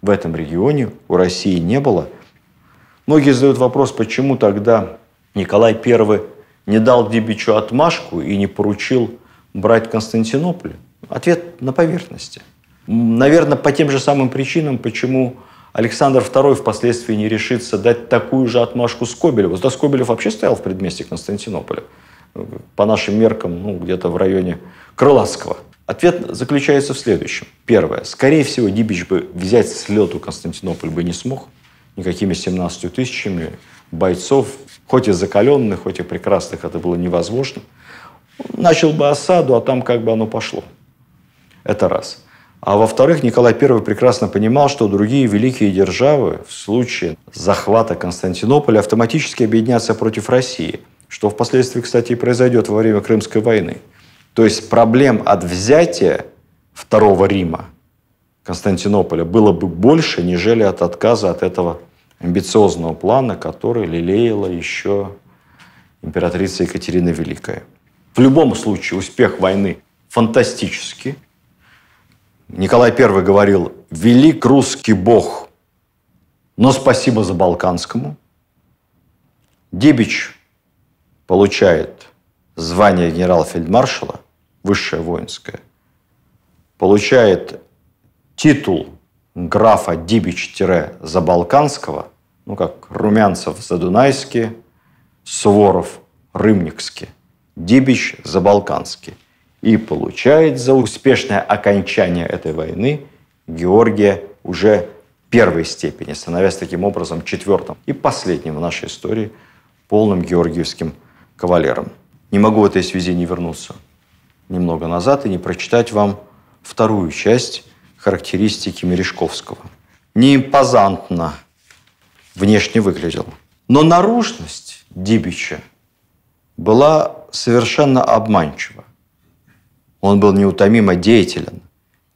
в этом регионе у России не было. Многие задают вопрос, почему тогда Николай I не дал Дебичу отмашку и не поручил брать Константинополь? Ответ на поверхности. Наверное, по тем же самым причинам, почему Александр II впоследствии не решится дать такую же отмашку Скобелеву. Да, Скобелев вообще стоял в предместе Константинополя. По нашим меркам, ну, где-то в районе Крылатского. Ответ заключается в следующем. Первое. Скорее всего, Дибич бы взять с лету Константинополь бы не смог. Никакими 17 тысячами бойцов, хоть и закаленных, хоть и прекрасных, это было невозможно начал бы осаду, а там как бы оно пошло. Это раз. А во-вторых, Николай I прекрасно понимал, что другие великие державы в случае захвата Константинополя автоматически объединятся против России, что впоследствии, кстати, и произойдет во время Крымской войны. То есть проблем от взятия Второго Рима, Константинополя, было бы больше, нежели от отказа от этого амбициозного плана, который лелеяла еще императрица Екатерина Великая. В любом случае успех войны фантастический. Николай I говорил, велик русский бог, но спасибо за Балканскому. Дебич получает звание генерал-фельдмаршала, высшее воинское, получает титул графа Дибич-Забалканского, ну как Румянцев-Задунайский, Суворов-Рымникский. Дибич Забалканский и получает за успешное окончание этой войны Георгия уже первой степени, становясь таким образом четвертым и последним в нашей истории полным георгиевским кавалером. Не могу в этой связи не вернуться немного назад и не прочитать вам вторую часть характеристики Мережковского. Не импозантно внешне выглядел. Но наружность Дибича была совершенно обманчива. Он был неутомимо деятелен,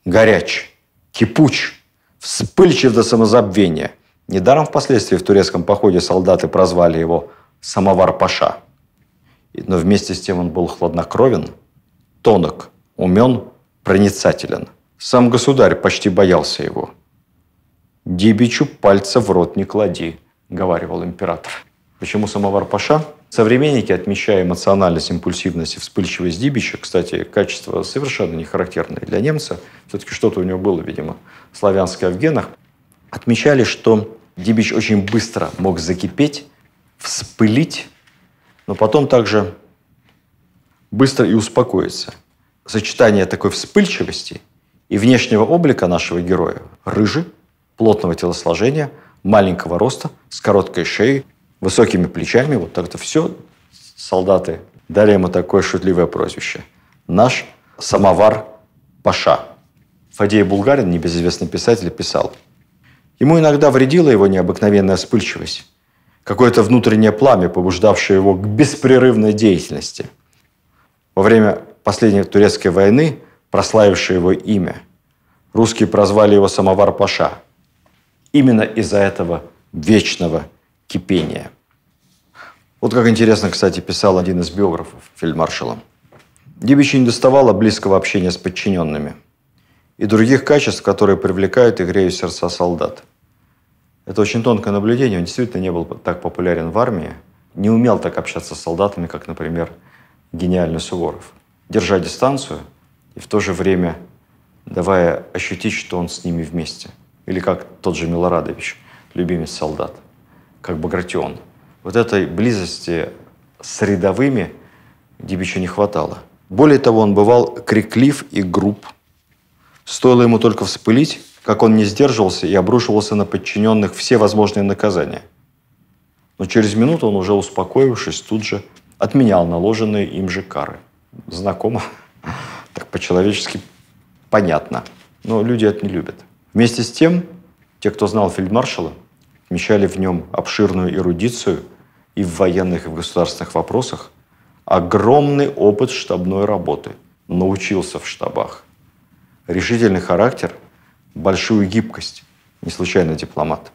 горяч, кипуч, вспыльчив до самозабвения. Недаром впоследствии в турецком походе солдаты прозвали его «самовар-паша». Но вместе с тем он был хладнокровен, тонок, умен, проницателен. Сам государь почти боялся его. «Дибичу пальца в рот не клади», — говаривал император. Почему самовар-паша? Современники, отмечая эмоциональность, импульсивность и вспыльчивость Дибича, кстати, качество совершенно не характерное для немца, все-таки что-то у него было, видимо, славянское в генах, отмечали, что Дибич очень быстро мог закипеть, вспылить, но потом также быстро и успокоиться. Сочетание такой вспыльчивости и внешнего облика нашего героя – рыжий, плотного телосложения, маленького роста, с короткой шеей, высокими плечами, вот так-то все, солдаты. Дали ему такое шутливое прозвище. Наш самовар Паша. Фадей Булгарин, небезызвестный писатель, писал. Ему иногда вредила его необыкновенная вспыльчивость, какое-то внутреннее пламя, побуждавшее его к беспрерывной деятельности. Во время последней турецкой войны, прославившее его имя, русские прозвали его «Самовар Паша». Именно из-за этого вечного кипения. Вот как интересно, кстати, писал один из биографов фельдмаршала. Дебичи не доставало близкого общения с подчиненными и других качеств, которые привлекают и греют сердца солдат. Это очень тонкое наблюдение. Он действительно не был так популярен в армии, не умел так общаться с солдатами, как, например, гениальный Суворов. Держа дистанцию и в то же время давая ощутить, что он с ними вместе. Или как тот же Милорадович, любимец солдат как Багратион. Вот этой близости с рядовыми Дибичу не хватало. Более того, он бывал криклив и груб. Стоило ему только вспылить, как он не сдерживался и обрушивался на подчиненных все возможные наказания. Но через минуту он, уже успокоившись, тут же отменял наложенные им же кары. Знакомо, так по-человечески понятно. Но люди это не любят. Вместе с тем, те, кто знал фельдмаршала – вмещали в нем обширную эрудицию и в военных, и в государственных вопросах, огромный опыт штабной работы, научился в штабах, решительный характер, большую гибкость, не случайно дипломат.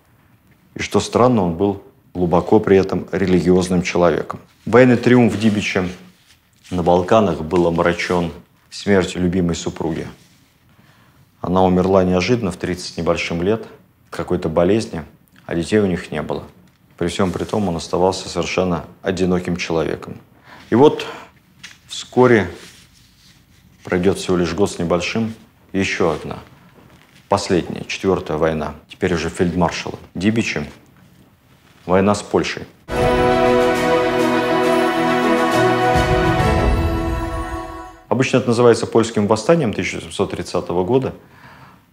И что странно, он был глубоко при этом религиозным человеком. Военный триумф Дибича на Балканах был омрачен смертью любимой супруги. Она умерла неожиданно в 30 с небольшим лет, какой-то болезни – а детей у них не было. При всем при том он оставался совершенно одиноким человеком. И вот вскоре, пройдет всего лишь год с небольшим, еще одна, последняя, четвертая война, теперь уже фельдмаршала Дибичем, война с Польшей. Обычно это называется польским восстанием 1730 года,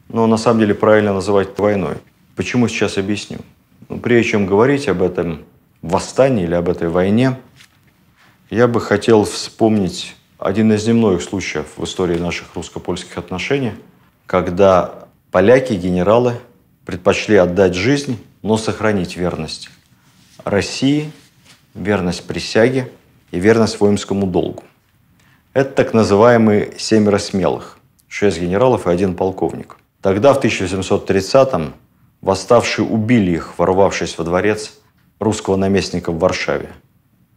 но на самом деле правильно называть войной. Почему сейчас объясню? Ну, прежде чем говорить об этом восстании или об этой войне, я бы хотел вспомнить один из немногих случаев в истории наших русско-польских отношений, когда поляки, генералы предпочли отдать жизнь, но сохранить верность России, верность присяге и верность воинскому долгу. Это так называемые «семеро смелых» – шесть генералов и один полковник. Тогда, в 1830-м, Восставшие убили их, ворвавшись во дворец русского наместника в Варшаве.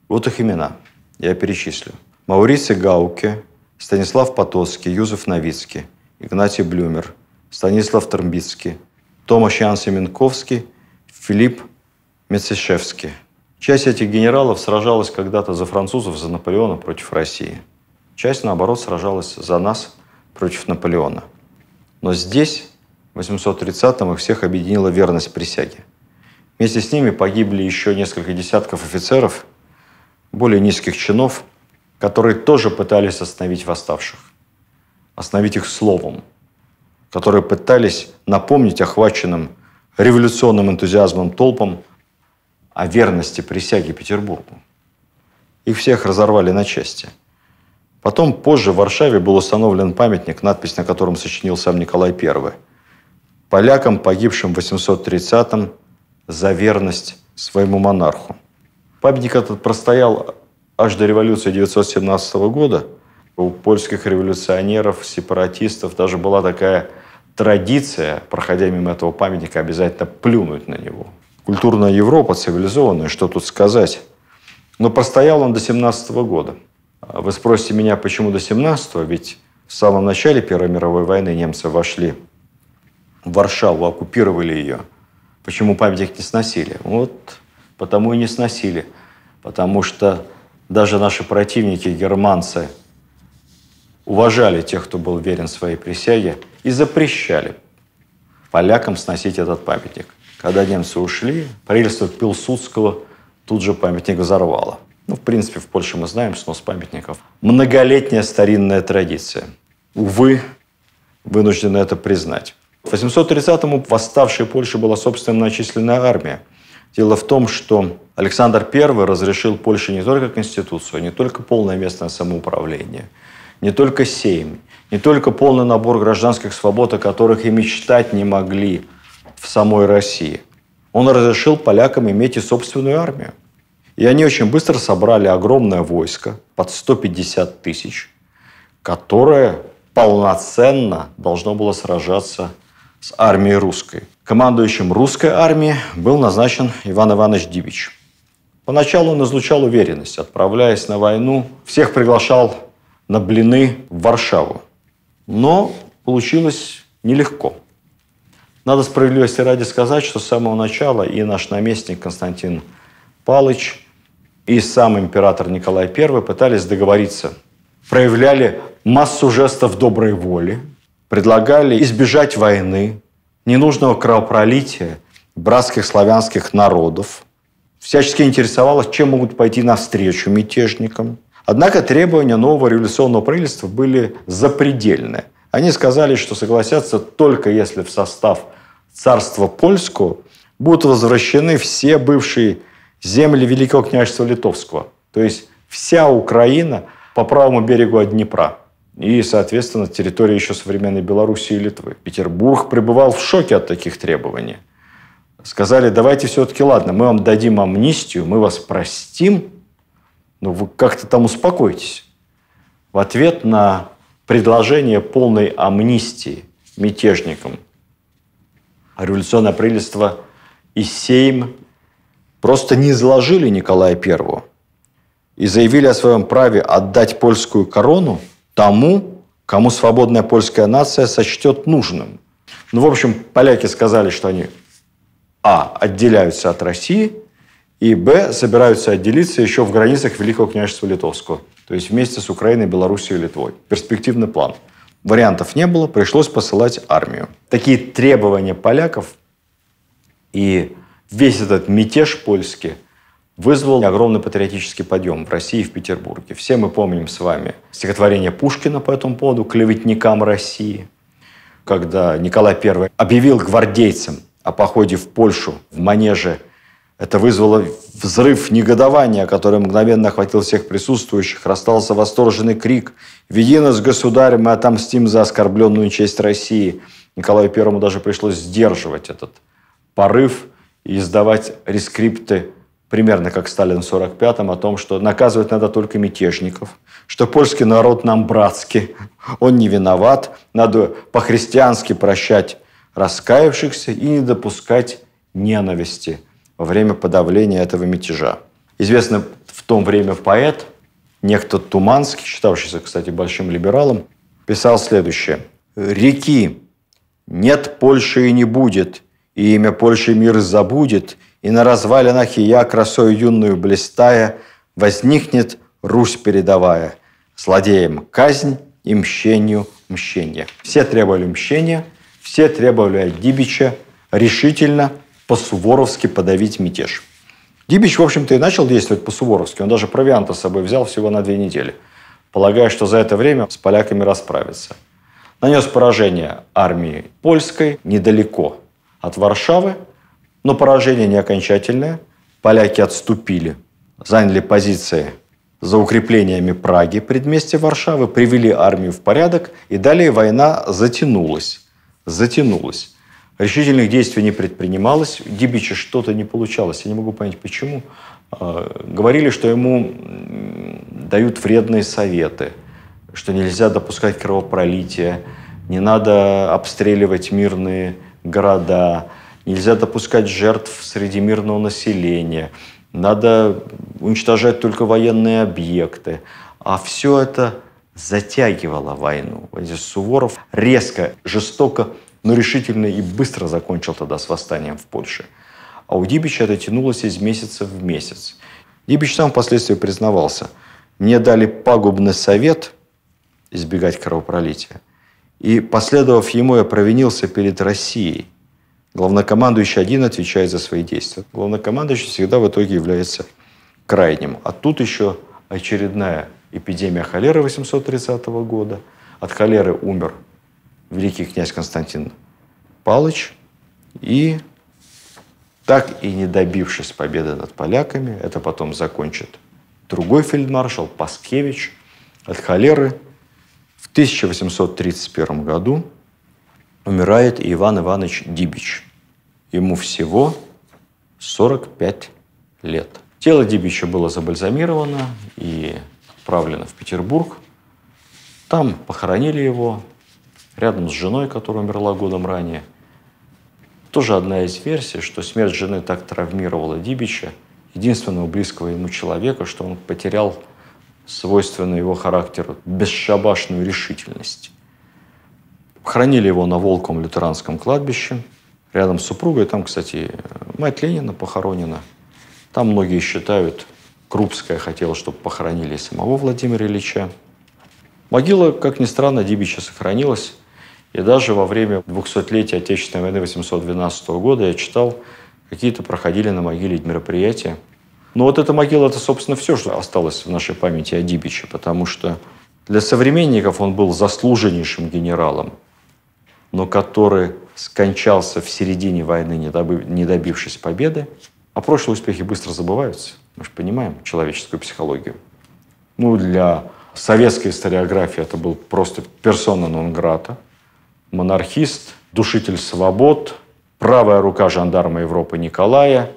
Вот их имена. Я перечислю. Мауриций Гауке, Станислав Потоцкий, Юзеф Новицкий, Игнатий Блюмер, Станислав Трамбицкий, Томаш Ян Семенковский, Филипп Мецешевский. Часть этих генералов сражалась когда-то за французов, за Наполеона против России. Часть, наоборот, сражалась за нас против Наполеона. Но здесь в 830-м их всех объединила верность присяге. Вместе с ними погибли еще несколько десятков офицеров, более низких чинов, которые тоже пытались остановить восставших. Остановить их словом, которые пытались напомнить охваченным революционным энтузиазмом толпам о верности присяге Петербургу. Их всех разорвали на части. Потом, позже, в Варшаве был установлен памятник, надпись на котором сочинил сам Николай I – полякам, погибшим в 830-м за верность своему монарху. Памятник этот простоял аж до революции 1917 года. У польских революционеров, сепаратистов даже была такая традиция, проходя мимо этого памятника, обязательно плюнуть на него. Культурная Европа, цивилизованная, что тут сказать. Но простоял он до 17 года. А вы спросите меня, почему до 17 Ведь в самом начале Первой мировой войны немцы вошли Варшаву, оккупировали ее. Почему памятник не сносили? Вот потому и не сносили. Потому что даже наши противники, германцы, уважали тех, кто был верен своей присяге, и запрещали полякам сносить этот памятник. Когда немцы ушли, правительство Пилсудского тут же памятник взорвало. Ну, в принципе, в Польше мы знаем снос памятников. Многолетняя старинная традиция. Увы, вынуждены это признать. В 830-му восставшей Польше была, собственная численная армия. Дело в том, что Александр I разрешил Польше не только конституцию, а не только полное местное самоуправление, не только сейм, не только полный набор гражданских свобод, о которых и мечтать не могли в самой России. Он разрешил полякам иметь и собственную армию. И они очень быстро собрали огромное войско под 150 тысяч, которое полноценно должно было сражаться с армией русской. Командующим русской армии был назначен Иван Иванович Дивич. Поначалу он излучал уверенность, отправляясь на войну, всех приглашал на блины в Варшаву. Но получилось нелегко. Надо справедливости ради сказать, что с самого начала и наш наместник Константин Палыч, и сам император Николай I пытались договориться, проявляли массу жестов доброй воли, предлагали избежать войны, ненужного кровопролития братских славянских народов, всячески интересовалась, чем могут пойти навстречу мятежникам. Однако требования нового революционного правительства были запредельны. Они сказали, что согласятся только если в состав царства Польского будут возвращены все бывшие земли Великого княжества Литовского, то есть вся Украина по правому берегу от Днепра и, соответственно, территория еще современной Белоруссии и Литвы. Петербург пребывал в шоке от таких требований. Сказали, давайте все-таки, ладно, мы вам дадим амнистию, мы вас простим, но вы как-то там успокойтесь. В ответ на предложение полной амнистии мятежникам революционное правительство и Сейм просто не изложили Николая I и заявили о своем праве отдать польскую корону – тому, кому свободная польская нация сочтет нужным. Ну, в общем, поляки сказали, что они а. отделяются от России, и б. собираются отделиться еще в границах Великого княжества Литовского, то есть вместе с Украиной, Белоруссией и Литвой. Перспективный план. Вариантов не было, пришлось посылать армию. Такие требования поляков и весь этот мятеж польский – вызвал огромный патриотический подъем в России и в Петербурге. Все мы помним с вами стихотворение Пушкина по этому поводу «Клеветникам России», когда Николай I объявил гвардейцам о походе в Польшу в Манеже. Это вызвало взрыв негодования, который мгновенно охватил всех присутствующих. Расстался восторженный крик «Веди нас, государь, мы отомстим за оскорбленную честь России!» Николаю Первому даже пришлось сдерживать этот порыв и издавать рескрипты примерно как Сталин в 45-м, о том, что наказывать надо только мятежников, что польский народ нам братский, он не виноват, надо по-христиански прощать раскаявшихся и не допускать ненависти во время подавления этого мятежа. Известно в том время поэт, некто Туманский, считавшийся, кстати, большим либералом, писал следующее. «Реки нет Польши и не будет, и имя Польши мир забудет, и на развалинах я, красою юную блистая, возникнет Русь передовая, злодеям казнь и мщению мщение. Все требовали мщения, все требовали от Дибича решительно по-суворовски подавить мятеж. Дибич, в общем-то, и начал действовать по-суворовски. Он даже провианта с собой взял всего на две недели, полагая, что за это время с поляками расправится. Нанес поражение армии польской недалеко от Варшавы – но поражение не окончательное. Поляки отступили, заняли позиции за укреплениями Праги, предместья Варшавы, привели армию в порядок, и далее война затянулась. Затянулась. Решительных действий не предпринималось. Дибича что-то не получалось. Я не могу понять, почему. А, говорили, что ему дают вредные советы, что нельзя допускать кровопролития, не надо обстреливать мирные города, нельзя допускать жертв среди мирного населения, надо уничтожать только военные объекты. А все это затягивало войну. Суворов резко, жестоко, но решительно и быстро закончил тогда с восстанием в Польше. А у Дибича это тянулось из месяца в месяц. Дибич сам впоследствии признавался. Мне дали пагубный совет избегать кровопролития. И, последовав ему, я провинился перед Россией. Главнокомандующий один отвечает за свои действия. Главнокомандующий всегда в итоге является крайним. А тут еще очередная эпидемия холеры 830 года. От холеры умер великий князь Константин Палыч. И так и не добившись победы над поляками, это потом закончит другой фельдмаршал Паскевич от холеры в 1831 году умирает Иван Иванович Дибич. Ему всего 45 лет. Тело Дибича было забальзамировано и отправлено в Петербург. Там похоронили его рядом с женой, которая умерла годом ранее. Тоже одна из версий, что смерть жены так травмировала Дибича, единственного близкого ему человека, что он потерял свойственную его характеру бесшабашную решительность. Хранили его на Волковом лютеранском кладбище, рядом с супругой. Там, кстати, мать Ленина похоронена. Там многие считают, Крупская хотела, чтобы похоронили самого Владимира Ильича. Могила, как ни странно, Дибича сохранилась. И даже во время 200-летия Отечественной войны 812 года я читал, какие-то проходили на могиле мероприятия. Но вот эта могила – это, собственно, все, что осталось в нашей памяти о Дибиче, потому что для современников он был заслуженнейшим генералом но который скончался в середине войны, не добившись победы. А прошлые успехи быстро забываются. Мы же понимаем человеческую психологию. Ну, для советской историографии это был просто персона нон грата, монархист, душитель свобод, правая рука жандарма Европы Николая,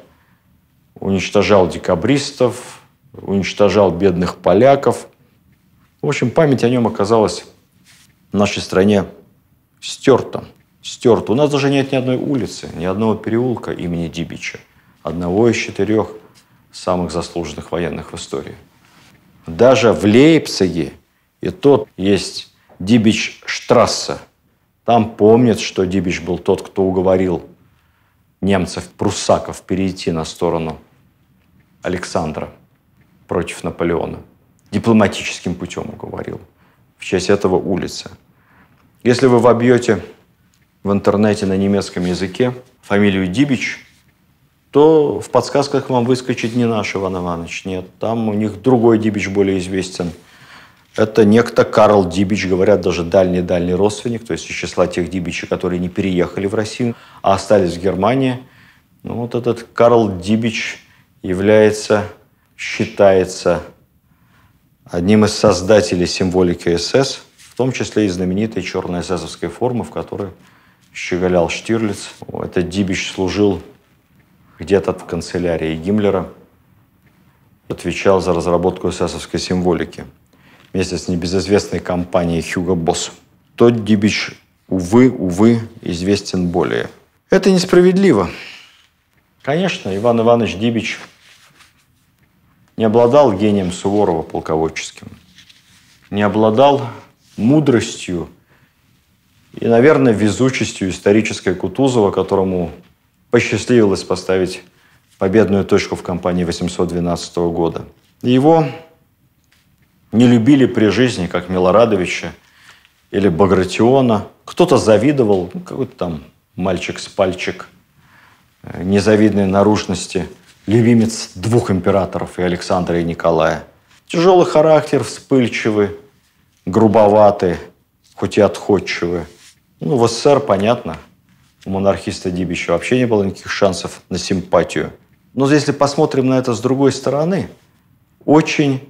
уничтожал декабристов, уничтожал бедных поляков. В общем, память о нем оказалась в нашей стране стерто. Стерто. У нас даже нет ни одной улицы, ни одного переулка имени Дибича. Одного из четырех самых заслуженных военных в истории. Даже в Лейпциге и тот есть Дибич Штрасса. Там помнят, что Дибич был тот, кто уговорил немцев, пруссаков перейти на сторону Александра против Наполеона. Дипломатическим путем уговорил. В честь этого улица – если вы вобьете в интернете на немецком языке фамилию Дибич, то в подсказках вам выскочит не наш Иван Иванович, нет. Там у них другой Дибич более известен. Это некто Карл Дибич, говорят, даже дальний-дальний родственник, то есть из числа тех Дибичей, которые не переехали в Россию, а остались в Германии. Ну, вот этот Карл Дибич является, считается одним из создателей символики СС – в том числе и знаменитой черной эсэсовской формы, в которой щеголял Штирлиц. Этот Дибич служил где-то в канцелярии Гиммлера, отвечал за разработку эсэсовской символики вместе с небезызвестной компанией Хьюго Босс. Тот Дибич, увы, увы, известен более. Это несправедливо. Конечно, Иван Иванович Дибич не обладал гением Суворова полководческим, не обладал мудростью и, наверное, везучестью исторической Кутузова, которому посчастливилось поставить победную точку в кампании 812 года. Его не любили при жизни, как Милорадовича или Багратиона. Кто-то завидовал, ну, какой-то там мальчик с пальчик э, незавидной наружности, любимец двух императоров, и Александра, и Николая. Тяжелый характер, вспыльчивый, грубоваты, хоть и отходчивы. Ну, в СССР, понятно, у монархиста Дибича вообще не было никаких шансов на симпатию. Но если посмотрим на это с другой стороны, очень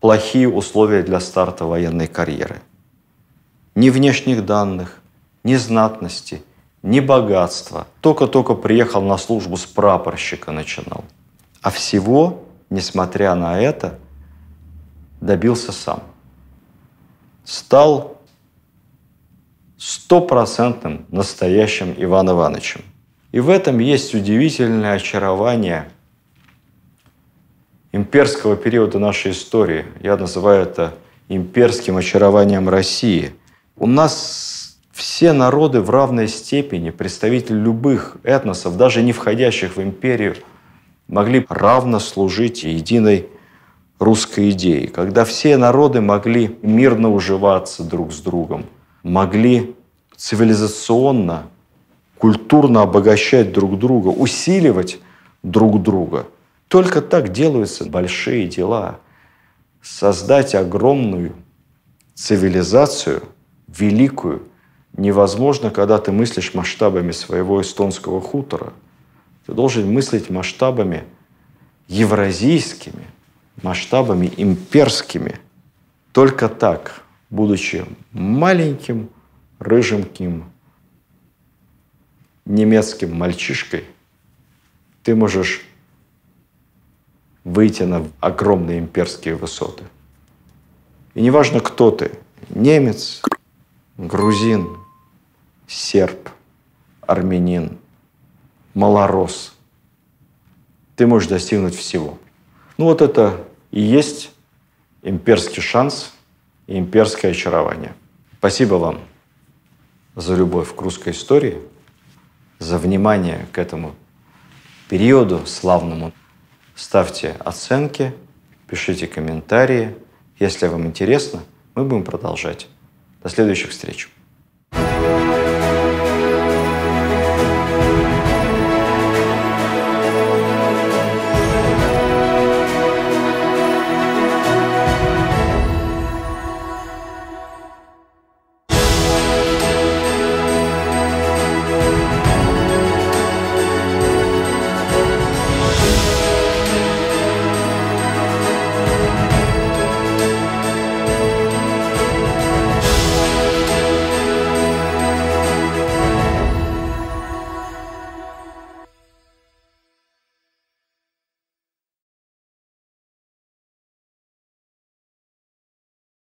плохие условия для старта военной карьеры. Ни внешних данных, ни знатности, ни богатства. Только-только приехал на службу с прапорщика начинал. А всего, несмотря на это, добился сам – стал стопроцентным настоящим Иван Ивановичем. И в этом есть удивительное очарование имперского периода нашей истории. Я называю это имперским очарованием России. У нас все народы в равной степени, представители любых этносов, даже не входящих в империю, могли равно служить единой русской идеи, когда все народы могли мирно уживаться друг с другом, могли цивилизационно, культурно обогащать друг друга, усиливать друг друга. Только так делаются большие дела. Создать огромную цивилизацию, великую, невозможно, когда ты мыслишь масштабами своего эстонского хутора. Ты должен мыслить масштабами евразийскими – масштабами имперскими. Только так, будучи маленьким, рыженьким, немецким мальчишкой, ты можешь выйти на огромные имперские высоты. И неважно, кто ты, немец, грузин, серб, армянин, малорос, ты можешь достигнуть всего. Ну вот это и есть имперский шанс и имперское очарование. Спасибо вам за любовь к русской истории, за внимание к этому периоду славному. Ставьте оценки, пишите комментарии. Если вам интересно, мы будем продолжать. До следующих встреч. thank you